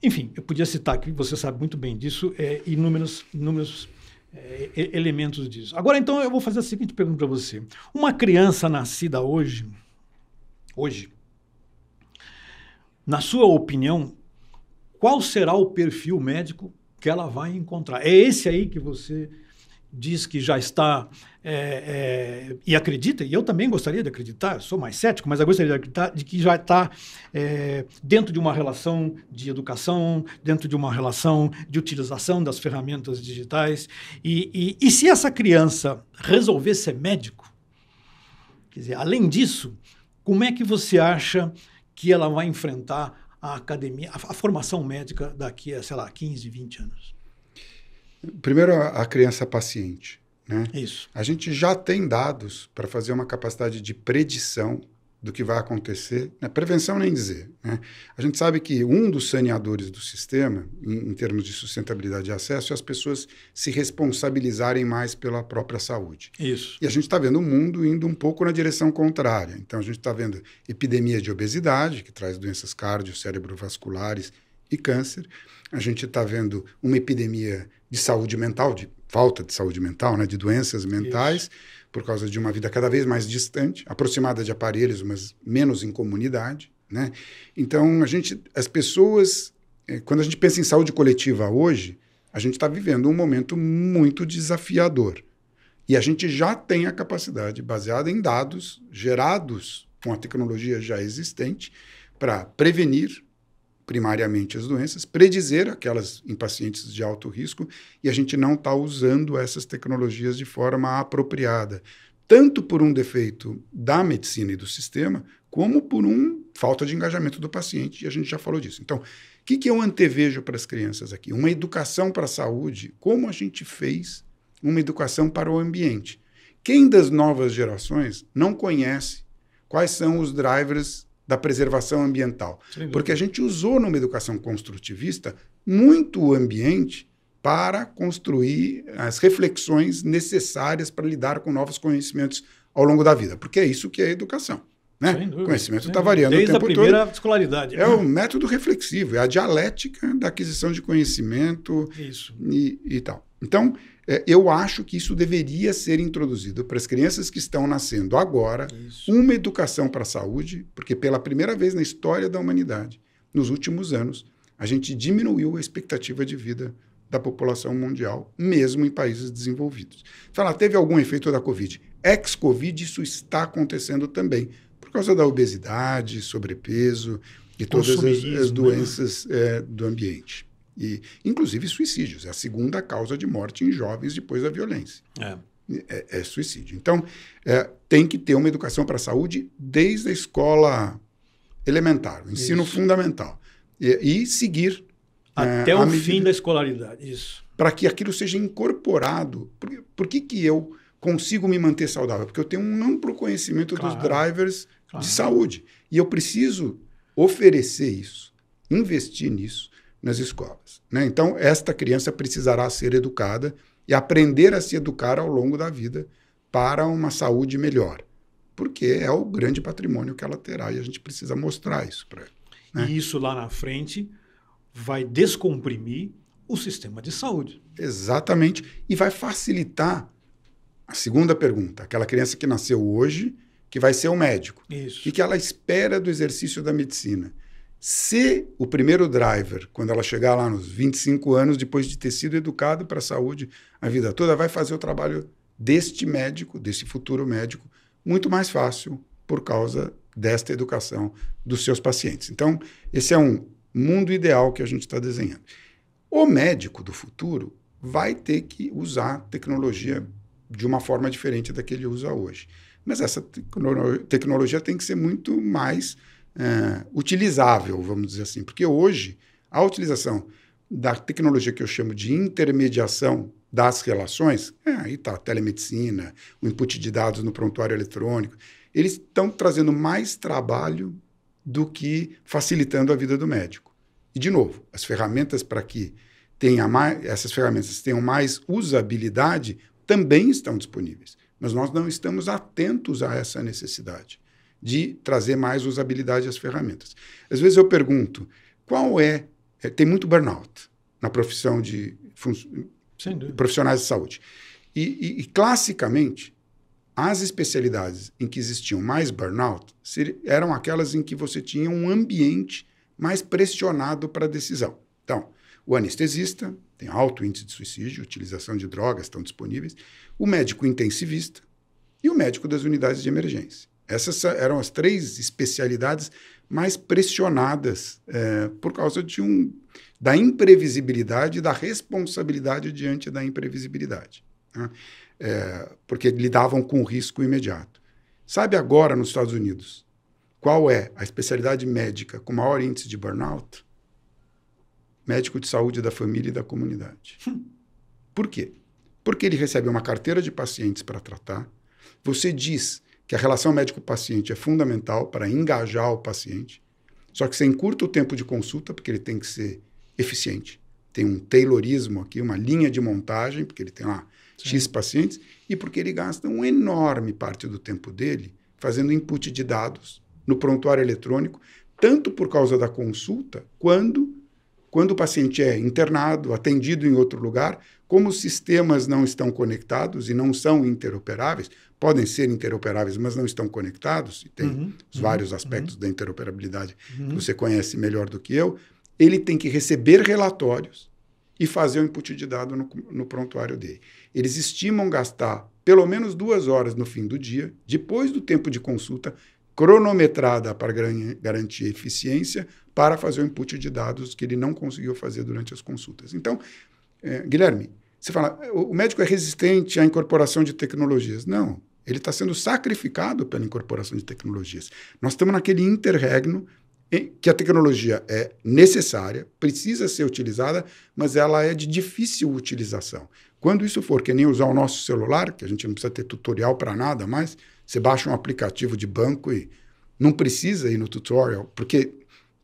Enfim, eu podia citar aqui, você sabe muito bem disso, é, inúmeros, inúmeros é, elementos disso. Agora, então, eu vou fazer a seguinte pergunta para você. Uma criança nascida hoje, hoje, na sua opinião, qual será o perfil médico que ela vai encontrar. É esse aí que você diz que já está é, é, e acredita, e eu também gostaria de acreditar, sou mais cético, mas eu gostaria de acreditar de que já está é, dentro de uma relação de educação, dentro de uma relação de utilização das ferramentas digitais. E, e, e se essa criança resolver ser médico, quer dizer, além disso, como é que você acha que ela vai enfrentar a academia, a, a formação médica daqui a, sei lá, 15, 20 anos? Primeiro, a, criança paciente. Né? Isso. A gente já tem dados para fazer uma capacidade de predição do que vai acontecer. Né? Prevenção nem dizer. Né? A gente sabe que um dos saneadores do sistema, em, em termos de sustentabilidade de acesso, é as pessoas se responsabilizarem mais pela própria saúde. Isso. E a gente está vendo o mundo indo um pouco na direção contrária. Então, a gente está vendo epidemia de obesidade, que traz doenças cardio, cerebrovasculares e câncer. A gente está vendo uma epidemia de saúde mental, de falta de saúde mental, né? de doenças mentais. Isso por causa de uma vida cada vez mais distante, aproximada de aparelhos, mas menos em comunidade. Né? Então, a gente, as pessoas, eh, quando a gente pensa em saúde coletiva hoje, a gente está vivendo um momento muito desafiador. E a gente já tem a capacidade, baseada em dados gerados com a tecnologia já existente, para prevenir, primariamente as doenças, predizer aquelas em pacientes de alto risco, e a gente não está usando essas tecnologias de forma apropriada, tanto por um defeito da medicina e do sistema, como por uma falta de engajamento do paciente, e a gente já falou disso. Então, o que, que eu antevejo para as crianças aqui? Uma educação para a saúde, como a gente fez uma educação para o ambiente. Quem das novas gerações não conhece quais são os drivers da preservação ambiental. Porque a gente usou numa educação construtivista muito o ambiente para construir as reflexões necessárias para lidar com novos conhecimentos ao longo da vida, porque é isso que é educação. Né? conhecimento está variando Desde o tempo a primeira todo. escolaridade. É o método reflexivo, é a dialética da aquisição de conhecimento isso. E, e tal. Então, é, eu acho que isso deveria ser introduzido para as crianças que estão nascendo agora, isso. uma educação para a saúde, porque pela primeira vez na história da humanidade, nos últimos anos, a gente diminuiu a expectativa de vida da população mundial, mesmo em países desenvolvidos. Fala, teve algum efeito da Covid? Ex-Covid, isso está acontecendo também, por causa da obesidade, sobrepeso e todas as, as né? doenças né? é, do ambiente. E, inclusive, suicídios. É a segunda causa de morte em jovens depois da violência. É. É, é suicídio. Então, é, tem que ter uma educação para a saúde desde a escola elementar, o ensino isso. fundamental. E, e, seguir. É, Até o medida, fim da escolaridade, isso. Para que aquilo seja incorporado. Por, por, que, que eu consigo me manter saudável? Porque eu tenho um amplo conhecimento claro. dos drivers claro. de saúde. E eu preciso oferecer isso, investir nisso nas escolas. Né? Então, esta criança precisará ser educada e aprender a se educar ao longo da vida para uma saúde melhor, porque é o grande patrimônio que ela terá e a gente precisa mostrar isso para ela. Né? E isso lá na frente vai descomprimir o sistema de saúde. Exatamente. E vai facilitar a segunda pergunta, aquela criança que nasceu hoje, que vai ser o um médico. Isso. O que ela espera do exercício da medicina? Se o primeiro driver, quando ela chegar lá nos 25 anos, depois de ter sido educado para a saúde a vida toda, vai fazer o trabalho deste médico, desse futuro médico, muito mais fácil por causa desta educação dos seus pacientes. Então, esse é um mundo ideal que a gente está desenhando. O médico do futuro vai ter que usar tecnologia de uma forma diferente da que ele usa hoje. Mas essa tecno tecnologia tem que ser muito mais é, utilizável, vamos dizer assim. Porque hoje, a utilização da tecnologia que eu chamo de intermediação das relações, é, aí está a telemedicina, o input de dados no prontuário eletrônico, eles estão trazendo mais trabalho do que facilitando a vida do médico. E, de novo, as ferramentas para que tenha mais, essas ferramentas tenham mais usabilidade também estão disponíveis. Mas nós não estamos atentos a essa necessidade de trazer mais usabilidade às ferramentas. Às vezes eu pergunto, qual é, é tem muito burnout na profissão de fun, profissionais de saúde. E, e, e, classicamente, as especialidades em que existiam mais burnout eram aquelas em que você tinha um ambiente mais pressionado para a decisão. Então, o anestesista tem alto índice de suicídio, utilização de drogas estão disponíveis, o médico intensivista e o médico das unidades de emergência. Essas eram as três especialidades mais pressionadas é, por causa de um, da imprevisibilidade e da responsabilidade diante da imprevisibilidade. Né? É, porque lidavam com o risco imediato. Sabe agora nos Estados Unidos qual é a especialidade médica com maior índice de burnout? Médico de saúde da família e da comunidade. Hum. Por quê? Porque ele recebe uma carteira de pacientes para tratar. Você diz que a relação médico-paciente é fundamental para engajar o paciente, só que você encurta o tempo de consulta, porque ele tem que ser eficiente. Tem um taylorismo aqui, uma linha de montagem, porque ele tem lá Sim. X pacientes, e porque ele gasta uma enorme parte do tempo dele fazendo input de dados no prontuário eletrônico, tanto por causa da consulta, quando, quando o paciente é internado, atendido em outro lugar, como os sistemas não estão conectados e não são interoperáveis, podem ser interoperáveis, mas não estão conectados, e tem uhum, os uhum, vários aspectos uhum. da interoperabilidade que uhum. você conhece melhor do que eu, ele tem que receber relatórios e fazer o input de dado no, no prontuário dele. Eles estimam gastar pelo menos duas horas no fim do dia, depois do tempo de consulta, cronometrada para garantir eficiência, para fazer o input de dados que ele não conseguiu fazer durante as consultas. Então, eh, Guilherme, você fala, o médico é resistente à incorporação de tecnologias. Não, ele está sendo sacrificado pela incorporação de tecnologias. Nós estamos naquele interregno em que a tecnologia é necessária, precisa ser utilizada, mas ela é de difícil utilização. Quando isso for que nem usar o nosso celular, que a gente não precisa ter tutorial para nada mais, você baixa um aplicativo de banco e não precisa ir no tutorial, porque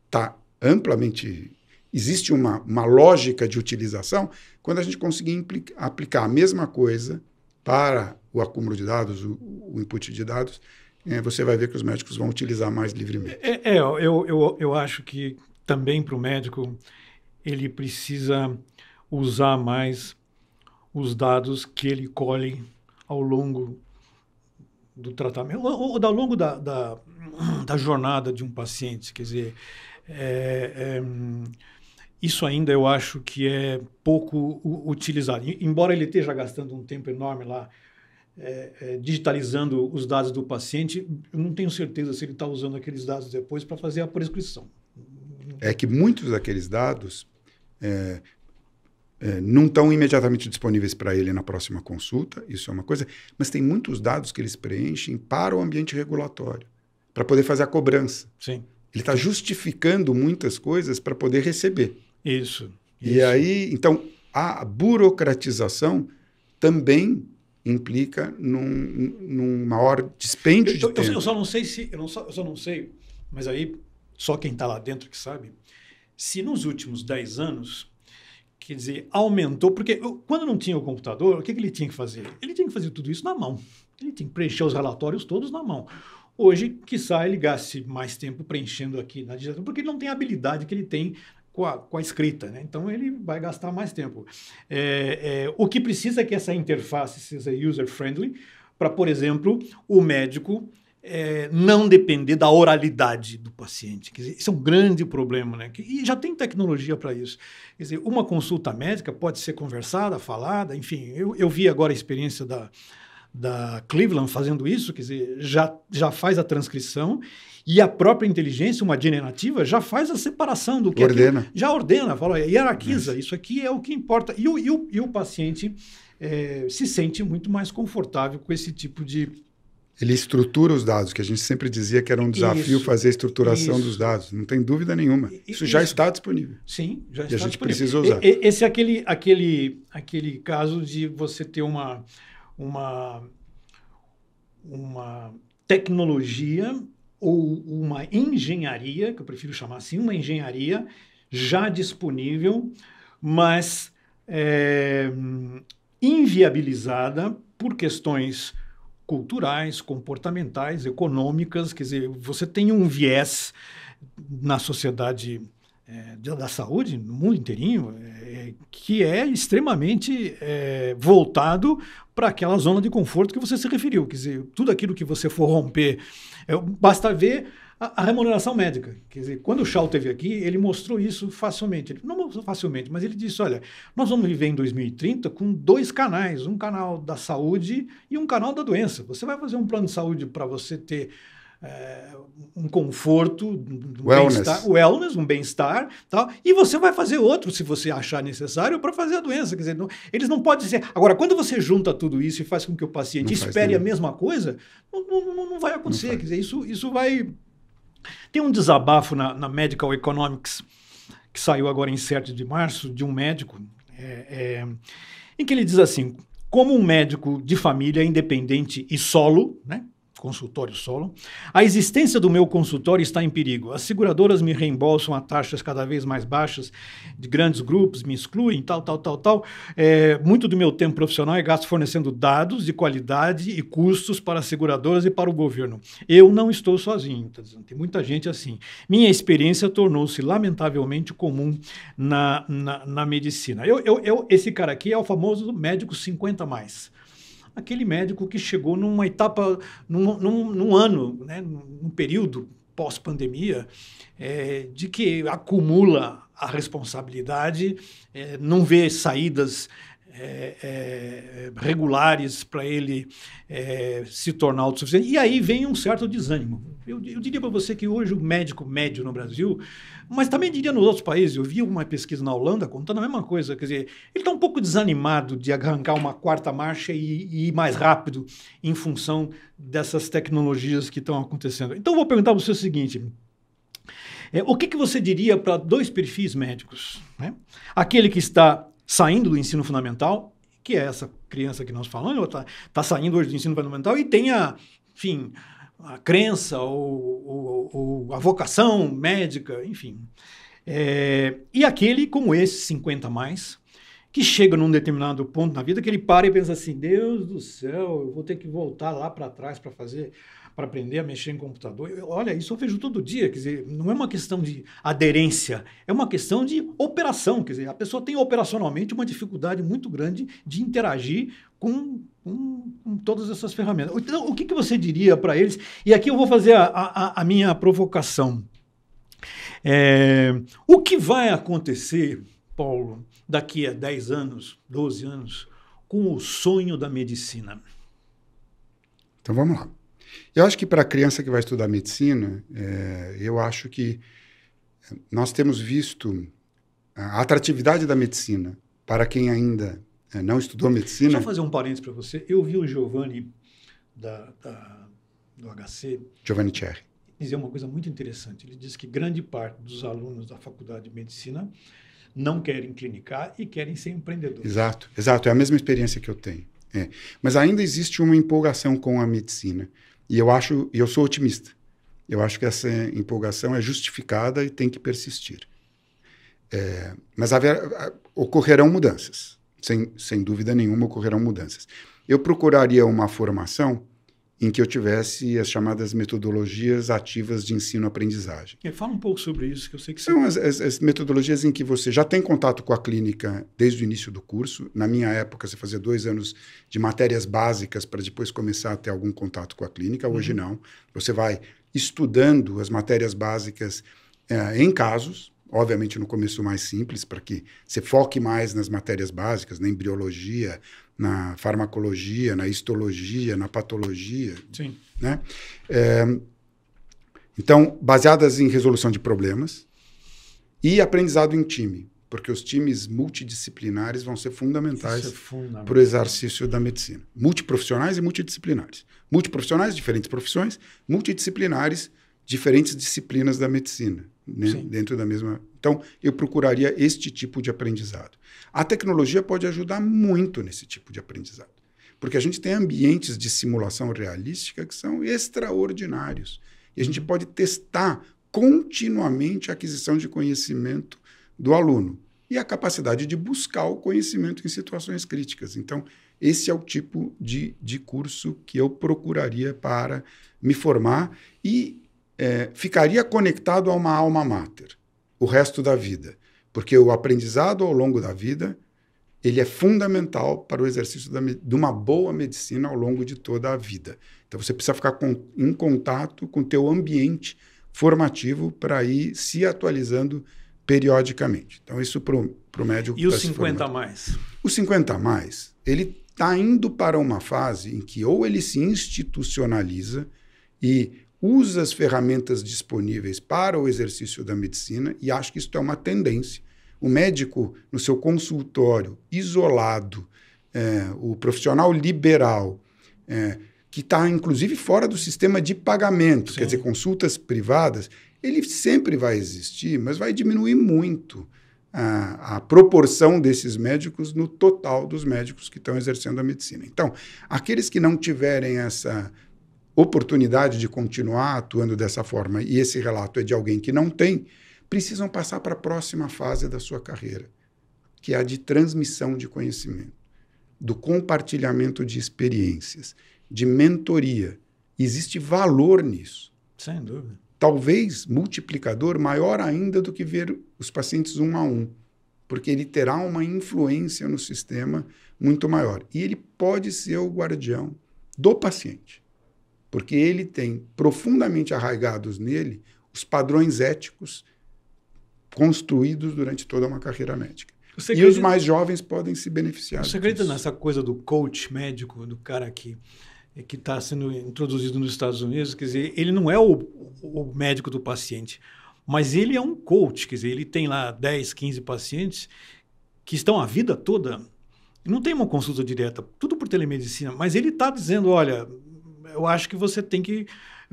está amplamente. Existe uma, uma lógica de utilização. Quando a gente conseguir aplicar a mesma coisa para o acúmulo de dados, o, o input de dados, é, você vai ver que os médicos vão utilizar mais livremente. É, é eu, eu, eu acho que também para o médico ele precisa usar mais os dados que ele colhe ao longo do tratamento, ou, ao longo da, da, da jornada de um paciente. Quer dizer, é, é isso ainda eu acho que é pouco utilizado. Embora ele esteja gastando um tempo enorme lá é, é, digitalizando os dados do paciente, eu não tenho certeza se ele está usando aqueles dados depois para fazer a prescrição. É que muitos daqueles dados é, é não estão imediatamente disponíveis para ele na próxima consulta, isso é uma coisa, mas tem muitos dados que eles preenchem para o ambiente regulatório, para poder fazer a cobrança. Sim. Ele está justificando muitas coisas para poder receber. Isso. E aí, então, a burocratização também implica num, num maior dispêndio de eu, tempo. Eu só não sei se, eu, não só, eu só não sei, mas aí só quem está lá dentro que sabe, se nos últimos 10 anos, quer dizer, aumentou, porque quando não tinha o computador, o que, que ele tinha que fazer? Ele tinha que fazer tudo isso na mão. Ele tinha que preencher os relatórios todos na mão. Hoje, quiçá, ele gaste mais tempo preenchendo aqui na direção porque ele não tem a habilidade que ele tem com a, com a escrita, né? Então ele vai gastar mais tempo. É, é, o que precisa é que essa interface seja user-friendly para, por exemplo, o médico é, não depender da oralidade do paciente. Quer dizer, isso é um grande problema, né? E já tem tecnologia para isso. Quer dizer, uma consulta médica pode ser conversada, falada, enfim. Eu, eu vi agora a experiência da, da Cleveland fazendo isso, quer dizer, já, já faz a transcrição e a própria inteligência, uma generativa, já faz a separação do que ordena. É que, já ordena, fala, hierarquiza, isso. isso aqui é o que importa. E o, e o, e o paciente é, se sente muito mais confortável com esse tipo de ele estrutura os dados, que a gente sempre dizia que era um desafio isso, fazer a estruturação isso. dos dados, não tem dúvida nenhuma. Isso, isso, já está disponível. Sim, já está. E a gente disponível. precisa usar. Esse é aquele, aquele, aquele caso de você ter uma, uma, uma tecnologia ou uma engenharia, que eu prefiro chamar assim, uma engenharia já disponível, mas é, inviabilizada por questões culturais, comportamentais, econômicas. Quer dizer, você tem um viés na sociedade é, da saúde, no mundo inteirinho, é, que é extremamente é, voltado para aquela zona de conforto que você se referiu. Quer dizer, tudo aquilo que você for romper, é, basta ver a, a, remuneração médica. Quer dizer, quando o Shaw teve aqui, ele mostrou isso facilmente. Ele, não mostrou facilmente, mas ele disse: olha, nós vamos viver em 2030 com dois canais, um canal da saúde e um canal da doença. Você vai fazer um plano de saúde para você ter um conforto, um wellness, wellness, um bem-estar, tal, e você vai fazer outro se você achar necessário para fazer a doença. Quer dizer, não, eles não podem ser. Agora, quando você junta tudo isso e faz com que o paciente espere a mesma coisa, não, não, não vai acontecer. quer dizer, isso, isso vai. Tem um desabafo na, na, Medical Economics que saiu agora em 7 de março de um médico, é, é, em que ele diz assim: como um médico de família independente e solo, né? consultório solo. A existência do meu consultório está em perigo. As seguradoras me reembolsam a taxas cada vez mais baixas de grandes grupos, me excluem, tal, tal, tal, tal. É, muito do meu tempo profissional é gasto fornecendo dados de qualidade e custos para as seguradoras e para o governo. Eu não estou sozinho, tá dizendo, tem muita gente assim. Minha experiência tornou-se lamentavelmente comum na, na, na medicina. Eu, eu, eu, esse cara aqui é o famoso médico 50 mais aquele médico que chegou numa etapa, num, num, num ano, né, num período pós-pandemia, é, de que acumula a responsabilidade, é, não vê saídas é, é regulares para ele é, se tornar autossuficiente. E aí vem um certo desânimo. Eu, eu diria para você que hoje o médico médio no Brasil mas também diria nos outros países, eu vi uma pesquisa na Holanda contando a mesma coisa, quer dizer, ele está um pouco desanimado de arrancar uma quarta marcha e, e ir mais rápido em função dessas tecnologias que estão acontecendo. Então eu vou perguntar para você o seguinte, é, o que, que você diria para dois perfis médicos? Né? Aquele que está saindo do ensino fundamental, que é essa criança que nós falamos, está tá saindo hoje do ensino fundamental e tem a, enfim, a crença ou, ou, ou a vocação médica, enfim. É, e aquele, como esse, 50 mais, que chega num determinado ponto na vida que ele para e pensa assim: Deus do céu, eu vou ter que voltar lá para trás para fazer para aprender a mexer em computador. Eu, olha, isso eu vejo todo dia. Quer dizer, não é uma questão de aderência, é uma questão de operação. Quer dizer, a pessoa tem operacionalmente uma dificuldade muito grande de interagir com, com, com todas essas ferramentas. Então, o que, que você diria para eles? E aqui eu vou fazer a, a, a minha provocação. É, o que vai acontecer, Paulo, daqui a 10 anos, 12 anos, com o sonho da medicina? Então vamos lá. Eu acho que para a criança que vai estudar medicina, é, eu acho que nós temos visto a atratividade da medicina para quem ainda é, não estudou medicina. Deixa eu fazer um parênteses para você. Eu vi o Giovanni da, da, do HC. Giovanni Cherry. Dizer uma coisa muito interessante. Ele diz que grande parte dos alunos da faculdade de medicina não querem clinicar e querem ser empreendedores. Exato, exato. É a mesma experiência que eu tenho. É. Mas ainda existe uma empolgação com a medicina. E eu acho, eu sou otimista. Eu acho que essa empolgação é justificada e tem que persistir. É, mas haver, ocorrerão mudanças, sem, sem dúvida nenhuma ocorrerão mudanças. Eu procuraria uma formação em que eu tivesse as chamadas metodologias ativas de ensino-aprendizagem. Fala um pouco sobre isso, que eu sei que... Você... São as, as, as, metodologias em que você já tem contato com a clínica desde o início do curso. Na minha época, você fazia dois anos de matérias básicas para depois começar a ter algum contato com a clínica. Uhum. Hoje uhum. não. Você vai estudando as matérias básicas é, em casos, Obviamente, no começo mais simples, para que você foque mais nas matérias básicas, na embriologia, na farmacologia, na histologia, na patologia. Sim. Né? É, então, baseadas em resolução de problemas e aprendizado em time, porque os times multidisciplinares vão ser fundamentais é para o exercício da medicina. Multiprofissionais e multidisciplinares. Multiprofissionais, diferentes profissões, multidisciplinares, diferentes disciplinas da medicina né? dentro da mesma. Então, eu procuraria este tipo de aprendizado. A tecnologia pode ajudar muito nesse tipo de aprendizado, porque a gente tem ambientes de simulação realística que são extraordinários. E a gente uhum. pode testar continuamente a aquisição de conhecimento do aluno e a capacidade de buscar o conhecimento em situações críticas. Então, esse é o tipo de, de curso que eu procuraria para me formar e é, ficaria conectado a uma alma mater o resto da vida, porque o aprendizado ao longo da vida ele é fundamental para o exercício da, de uma boa medicina ao longo de toda a vida. Então você precisa ficar com, em contato com o teu ambiente formativo para ir se atualizando periodicamente. Então isso para o médico. E os tá 50 a mais? os 50 a mais, ele está indo para uma fase em que ou ele se institucionaliza e usa as ferramentas disponíveis para o exercício da medicina e acho que isso é uma tendência. O médico, no seu consultório isolado, é, o profissional liberal, é, que está inclusive fora do sistema de pagamento, Sim. quer dizer, consultas privadas, ele sempre vai existir, mas vai diminuir muito a, a proporção desses médicos no total dos médicos que estão exercendo a medicina. Então, aqueles que não tiverem essa oportunidade de continuar atuando dessa forma, e esse relato é de alguém que não tem, precisam passar para a próxima fase da sua carreira, que é a de transmissão de conhecimento, do compartilhamento de experiências, de mentoria. Existe valor nisso. Sem dúvida. Talvez multiplicador maior ainda do que ver os pacientes um a um, porque ele terá uma influência no sistema muito maior. E ele pode ser o guardião do paciente porque ele tem profundamente arraigados nele os padrões éticos construídos durante toda uma carreira médica. Você e acredita... os mais jovens podem se beneficiar. Você acredita disso. nessa coisa do coach médico, do cara que eh, que está sendo introduzido nos Estados Unidos? Quer dizer, ele não é o, o médico do paciente, mas ele é um coach. Quer dizer, ele tem lá 10, 15 pacientes que estão a vida toda. Não tem uma consulta direta, tudo por telemedicina, mas ele está dizendo: olha, eu acho que você tem que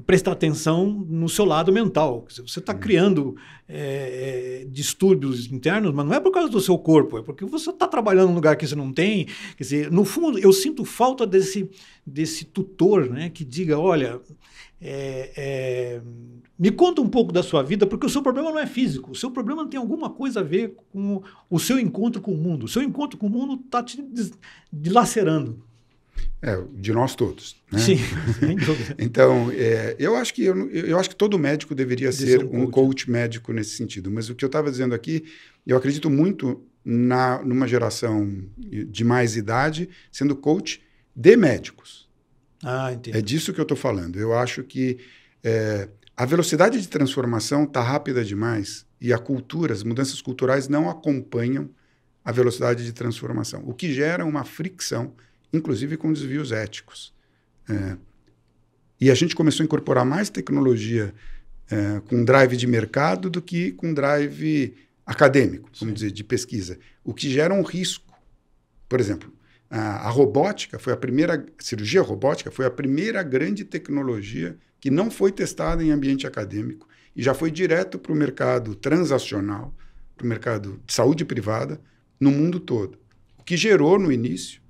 prestar atenção no seu lado mental. Você está uhum. criando é, é, distúrbios internos, mas não é por causa do seu corpo, é porque você está trabalhando num lugar que você não tem. Quer dizer, no fundo, eu sinto falta desse, desse tutor né, que diga: olha, é, é, me conta um pouco da sua vida, porque o seu problema não é físico, o seu problema tem alguma coisa a ver com o seu encontro com o mundo. O seu encontro com o mundo está te dilacerando. É, de nós todos. Né? Sim, sem dúvida. então, é, eu, acho que eu, eu, acho que todo médico deveria de ser, ser, um, coach. coach. médico nesse sentido. Mas o que eu estava dizendo aqui, eu acredito muito na, numa geração de mais idade sendo coach de médicos. Ah, é entendi. É disso que eu estou falando. Eu acho que é, a velocidade de transformação está rápida demais e a cultura, as mudanças culturais não acompanham a velocidade de transformação, o que gera uma fricção inclusive com desvios éticos. É, e a gente começou a incorporar mais tecnologia é, com drive de mercado do que com drive acadêmico, vamos Sim. dizer, de pesquisa, o que gera um risco. Por exemplo, a, a, robótica foi a primeira, a cirurgia robótica foi a primeira grande tecnologia que não foi testada em ambiente acadêmico e já foi direto para o mercado transacional, para o mercado de saúde privada no mundo todo. O que gerou no início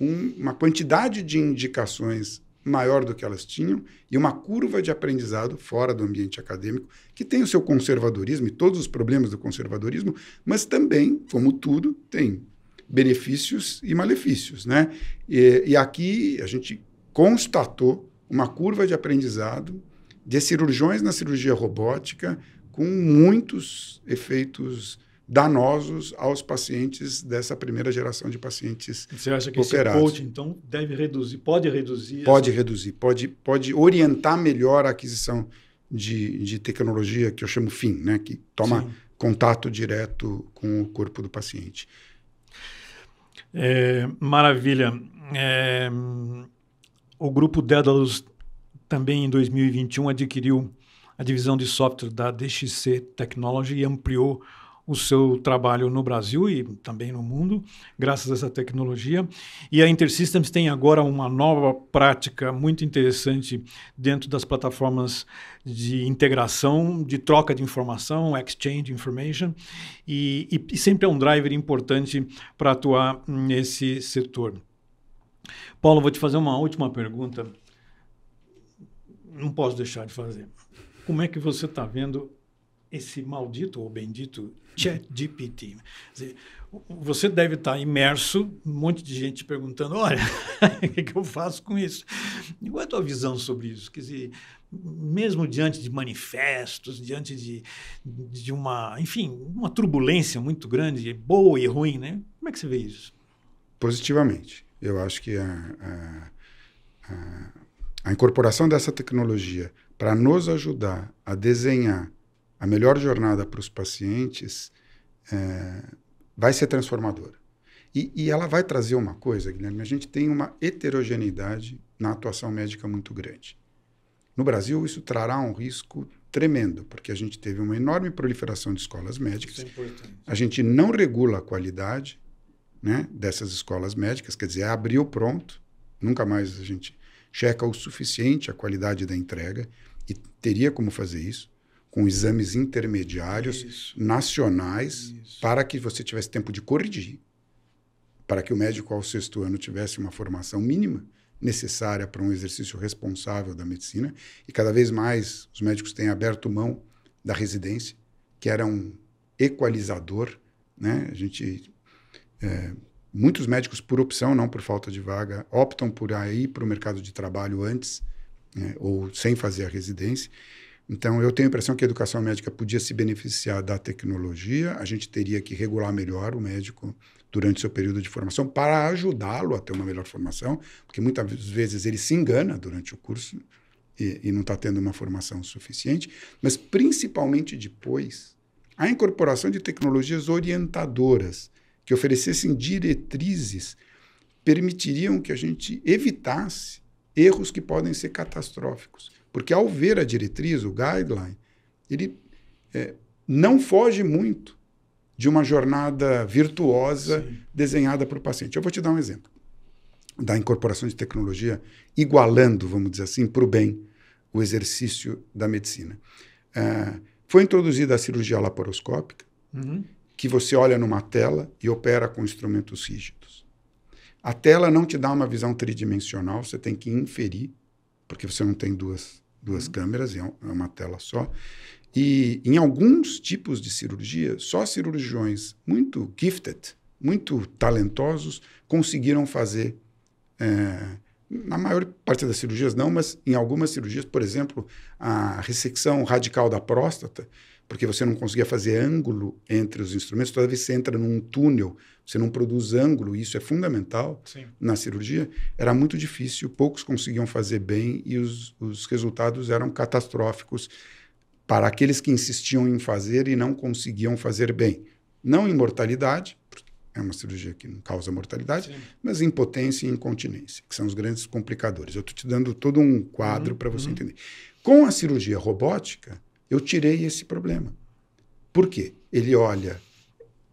um, uma quantidade de indicações maior do que elas tinham e uma curva de aprendizado fora do ambiente acadêmico, que tem o seu conservadorismo e todos os problemas do conservadorismo, mas também, como tudo, tem benefícios e malefícios. Né? E, e aqui a gente constatou uma curva de aprendizado de cirurgiões na cirurgia robótica com muitos efeitos danosos aos pacientes dessa primeira geração de pacientes operados. Você acha que operados. esse coaching, então, deve reduzir, pode reduzir? Pode essa... reduzir, pode, pode orientar melhor a aquisição de, de tecnologia, que eu chamo FIM, né? que toma Sim. contato direto com o corpo do paciente. É, maravilha. É, o grupo Dedalus também em 2021 adquiriu a divisão de software da DXC Technology e ampliou o seu trabalho no Brasil e também no mundo, graças a essa tecnologia. E a InterSystems tem agora uma nova prática muito interessante dentro das plataformas de integração, de troca de informação, exchange information, e, e, e sempre é um driver importante para atuar nesse setor. Paulo, vou te fazer uma última pergunta. Não posso deixar de fazer. Como é que você está vendo esse maldito ou bendito ChatGPT. Você deve estar imerso, um monte de gente perguntando: olha, o que, é que, eu faço com isso? E qual é a tua visão sobre isso? Quer dizer, mesmo diante de manifestos, diante de, de uma, enfim, uma turbulência muito grande, boa e ruim, né? Como é que você vê isso? Positivamente. Eu acho que a, a, a, a incorporação dessa tecnologia para nos ajudar a desenhar a melhor jornada para os pacientes é, vai ser transformadora. E, e, ela vai trazer uma coisa, Guilherme: a gente tem uma heterogeneidade na atuação médica muito grande. No Brasil, isso trará um risco tremendo, porque a gente teve uma enorme proliferação de escolas médicas. É importante. a gente não regula a qualidade né, dessas escolas médicas, quer dizer, é abriu pronto, nunca mais a gente checa o suficiente a qualidade da entrega e teria como fazer isso com exames intermediários Isso. nacionais Isso. para que você tivesse tempo de corrigir, para que o médico ao sexto ano tivesse uma formação mínima necessária para um exercício responsável da medicina e cada vez mais os médicos têm aberto mão da residência, que era um equalizador, né? A gente é, muitos médicos por opção, não por falta de vaga, optam por ir para o mercado de trabalho antes né? ou sem fazer a residência então, eu tenho a impressão que a educação médica podia se beneficiar da tecnologia, a gente teria que regular melhor o médico durante seu período de formação para ajudá-lo a ter uma melhor formação, porque muitas vezes ele se engana durante o curso e, e não está tendo uma formação suficiente, mas principalmente depois, a incorporação de tecnologias orientadoras que oferecessem diretrizes permitiriam que a gente evitasse erros que podem ser catastróficos. Porque ao ver a diretriz, o guideline, ele é, não foge muito de uma jornada virtuosa Sim. desenhada para o paciente. Eu vou te dar um exemplo da incorporação de tecnologia igualando, vamos dizer assim, para o bem o exercício da medicina. Ah, foi introduzida a cirurgia laparoscópica, uhum. que você olha numa tela e opera com instrumentos rígidos. A tela não te dá uma visão tridimensional, você tem que inferir, porque você não tem duas duas uhum. câmeras e é é uma tela só. E em alguns tipos de cirurgia, só cirurgiões muito gifted, muito talentosos, conseguiram fazer. É, na maior parte das cirurgias não, mas em algumas cirurgias, por exemplo, a ressecção radical da próstata, porque você não conseguia fazer ângulo entre os instrumentos. Toda vez que você entra num túnel, você não produz ângulo, e isso é fundamental Sim. na cirurgia. Era muito difícil, poucos conseguiam fazer bem e os, os resultados eram catastróficos para aqueles que insistiam em fazer e não conseguiam fazer bem. Não em mortalidade, é uma cirurgia que não causa mortalidade, Sim. mas impotência e incontinência, que são os grandes complicadores. Eu estou te dando todo um quadro uhum, para você uhum. entender. Com a cirurgia robótica, eu tirei esse problema. Por quê? Ele olha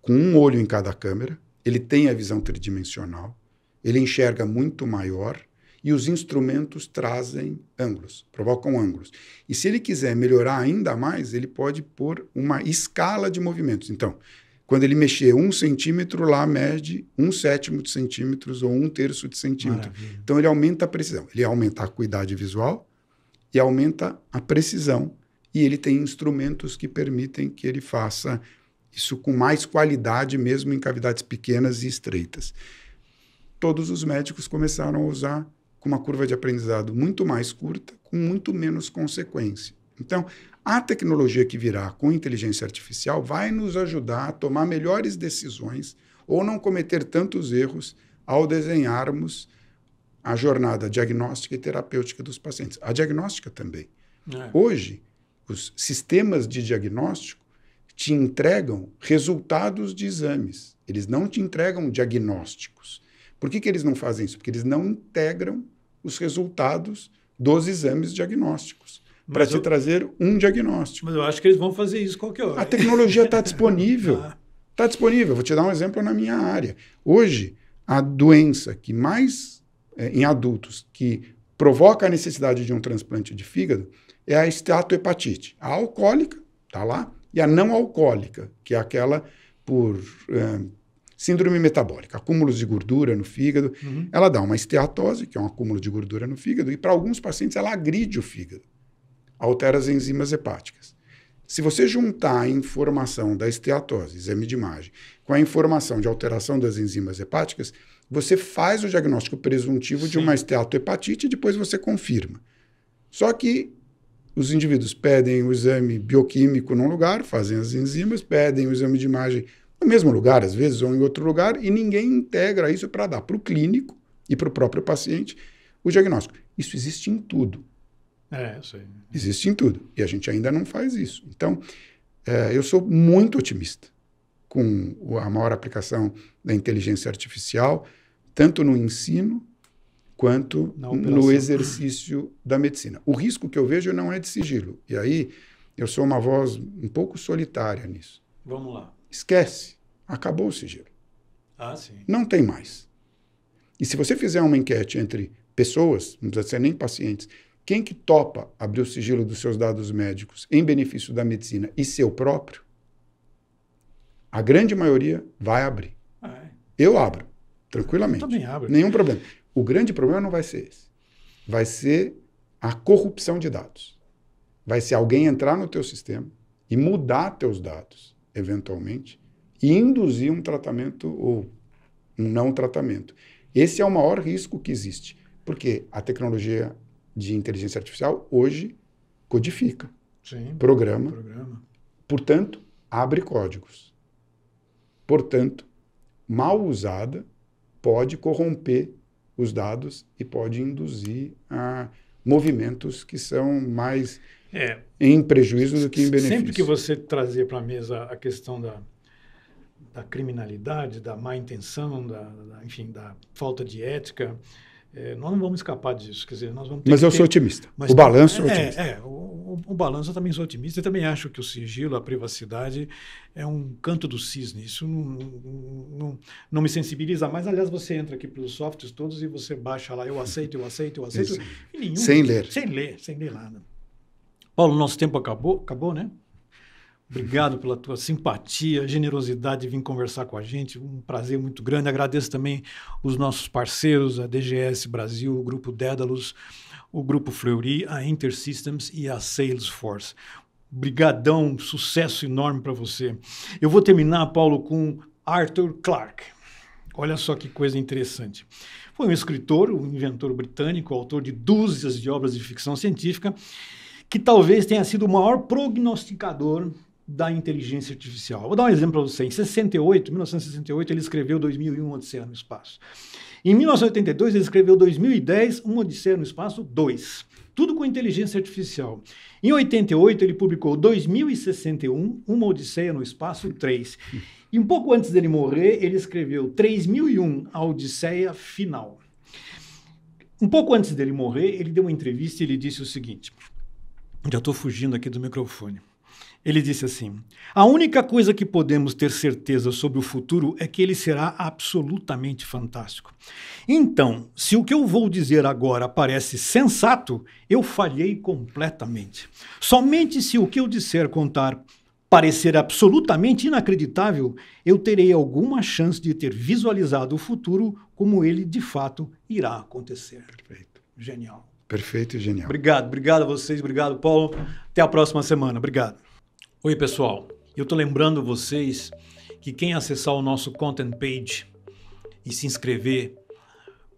com um olho em cada câmera, ele tem a visão tridimensional, ele enxerga muito maior e os instrumentos trazem ângulos, provocam ângulos. E se ele quiser melhorar ainda mais, ele pode pôr uma escala de movimentos. Então, quando ele mexer um centímetro, lá mede um sétimo de centímetros ou um terço de centímetro. Maravilha. Então, ele aumenta a precisão. Ele aumenta a acuidade visual e aumenta a precisão e ele tem instrumentos que permitem que ele faça isso com mais qualidade, mesmo em cavidades pequenas e estreitas. Todos os médicos começaram a usar com uma curva de aprendizado muito mais curta, com muito menos consequência. Então, a tecnologia que virá com inteligência artificial vai nos ajudar a tomar melhores decisões ou não cometer tantos erros ao desenharmos a jornada diagnóstica e terapêutica dos pacientes. A diagnóstica também. É. Hoje, os sistemas de diagnóstico te entregam resultados de exames, eles não te entregam diagnósticos. Por que, que eles não fazem isso? Porque eles não integram os resultados dos exames diagnósticos para te trazer um diagnóstico. Mas eu acho que eles vão fazer isso qualquer hora. A tecnologia está disponível. Está ah. Tá disponível. Vou te dar um exemplo na minha área. Hoje, a doença que mais, é, em adultos, que provoca a necessidade de um transplante de fígado é a estatohepatite. A alcoólica, está lá, e a não alcoólica, que é aquela por é, síndrome metabólica, acúmulos de gordura no fígado. Uhum. Ela dá uma esteatose, que é um acúmulo de gordura no fígado, e para alguns pacientes ela agride o fígado, altera as enzimas hepáticas. Se você juntar a informação da esteatose, exame de imagem, com a informação de alteração das enzimas hepáticas, você faz o diagnóstico presuntivo Sim. de uma esteatohepatite e depois você confirma. Só que os indivíduos pedem o exame bioquímico num lugar, fazem as enzimas, pedem o exame de imagem no mesmo lugar, às vezes, ou em outro lugar, e ninguém integra isso para dar para o clínico e para o próprio paciente o diagnóstico. Isso existe em tudo. É, isso aí. Existe em tudo. E a gente ainda não faz isso. Então, é, eu sou muito otimista com a maior aplicação da inteligência artificial, tanto no ensino quanto no exercício da medicina. O risco que eu vejo não é de sigilo. E aí eu sou uma voz um pouco solitária nisso. Vamos lá. Esquece. Acabou o sigilo. Ah, sim. Não tem mais. E se você fizer uma enquete entre pessoas, não precisa ser nem pacientes, quem que topa abrir o sigilo dos seus dados médicos em benefício da medicina e seu próprio, a grande maioria vai abrir. Ah, é. Eu abro, tranquilamente. Eu também abro. Nenhum problema. O grande problema não vai ser esse. Vai ser a corrupção de dados. Vai ser alguém entrar no teu sistema e mudar teus dados, eventualmente, e induzir um tratamento ou um não tratamento. Esse é o maior risco que existe, porque a tecnologia de inteligência artificial hoje codifica, Sim, programa, programa, portanto, abre códigos. Portanto, mal usada, pode corromper os dados e pode induzir a movimentos que são mais é, em prejuízo do que em benefício. Sempre que você trazia para a mesa a questão da, da criminalidade, da má intenção, da, da, enfim, da falta de ética, é, nós não vamos escapar disso. Quer dizer, nós vamos mas eu ter... sou otimista. Mas o balanço é, é otimista. É, é o, o, o, balanço eu também sou otimista. Eu também acho que o sigilo, a privacidade, é um canto do cisne. Isso não, não, não me sensibiliza mais. Aliás, você entra aqui pelos softwares todos e você baixa lá, eu aceito, eu aceito, eu aceito. Nenhum, sem ler. Sem ler, sem ler nada. Paulo, nosso tempo acabou, acabou, né? Obrigado pela tua simpatia, generosidade de vir conversar com a gente. Um prazer muito grande. Agradeço também os nossos parceiros, a DGS Brasil, o Grupo Dédalus, o Grupo Fleury, a InterSystems e a Salesforce. Brigadão, sucesso enorme para você. Eu vou terminar, Paulo, com Arthur Clarke. Olha só que coisa interessante. Foi um escritor, um inventor britânico, autor de dúzias de obras de ficção científica, que talvez tenha sido o maior prognosticador da inteligência artificial. Vou dar um exemplo para você. Em 68, 1968, ele escreveu 2001, Odisseia no Espaço. Em 1982, ele escreveu 2010, Uma Odisseia no Espaço 2. Tudo com inteligência artificial. Em 88, ele publicou 2061, Uma Odisseia no Espaço 3. E um pouco antes dele morrer, ele escreveu 3001, A Odisseia Final. Um pouco antes dele morrer, ele deu uma entrevista e ele disse o seguinte: Já estou fugindo aqui do microfone. Ele disse assim: A única coisa que podemos ter certeza sobre o futuro é que ele será absolutamente fantástico. Então, se o que eu vou dizer agora parece sensato, eu falhei completamente. Somente se o que eu disser contar parecer absolutamente inacreditável, eu terei alguma chance de ter visualizado o futuro como ele de fato irá acontecer. Perfeito. Genial. Perfeito e genial. Obrigado, obrigado a vocês, obrigado, Paulo. Até a próxima semana. Obrigado. Oi, pessoal. Eu estou lembrando vocês que quem acessar o nosso content page e se inscrever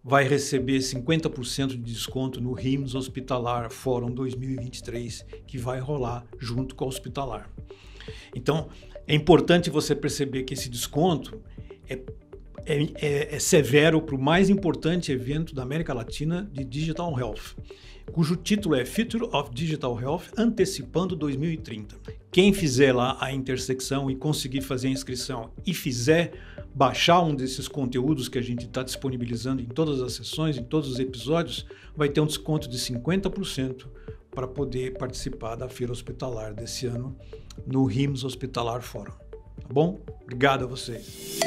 vai receber 50% de desconto no RIMS Hospitalar Fórum 2023, que vai rolar junto com a Hospitalar. Então, é importante você perceber que esse desconto é, é, é, é severo para o mais importante evento da América Latina de Digital Health cujo título é Future of Digital Health Antecipando 2030. Quem fizer lá a intersecção e conseguir fazer a inscrição e fizer baixar um desses conteúdos que a gente está disponibilizando em todas as sessões, em todos os episódios, vai ter um desconto de 50% para poder participar da feira hospitalar desse ano no RIMS Hospitalar Forum. Tá bom? Obrigado a vocês.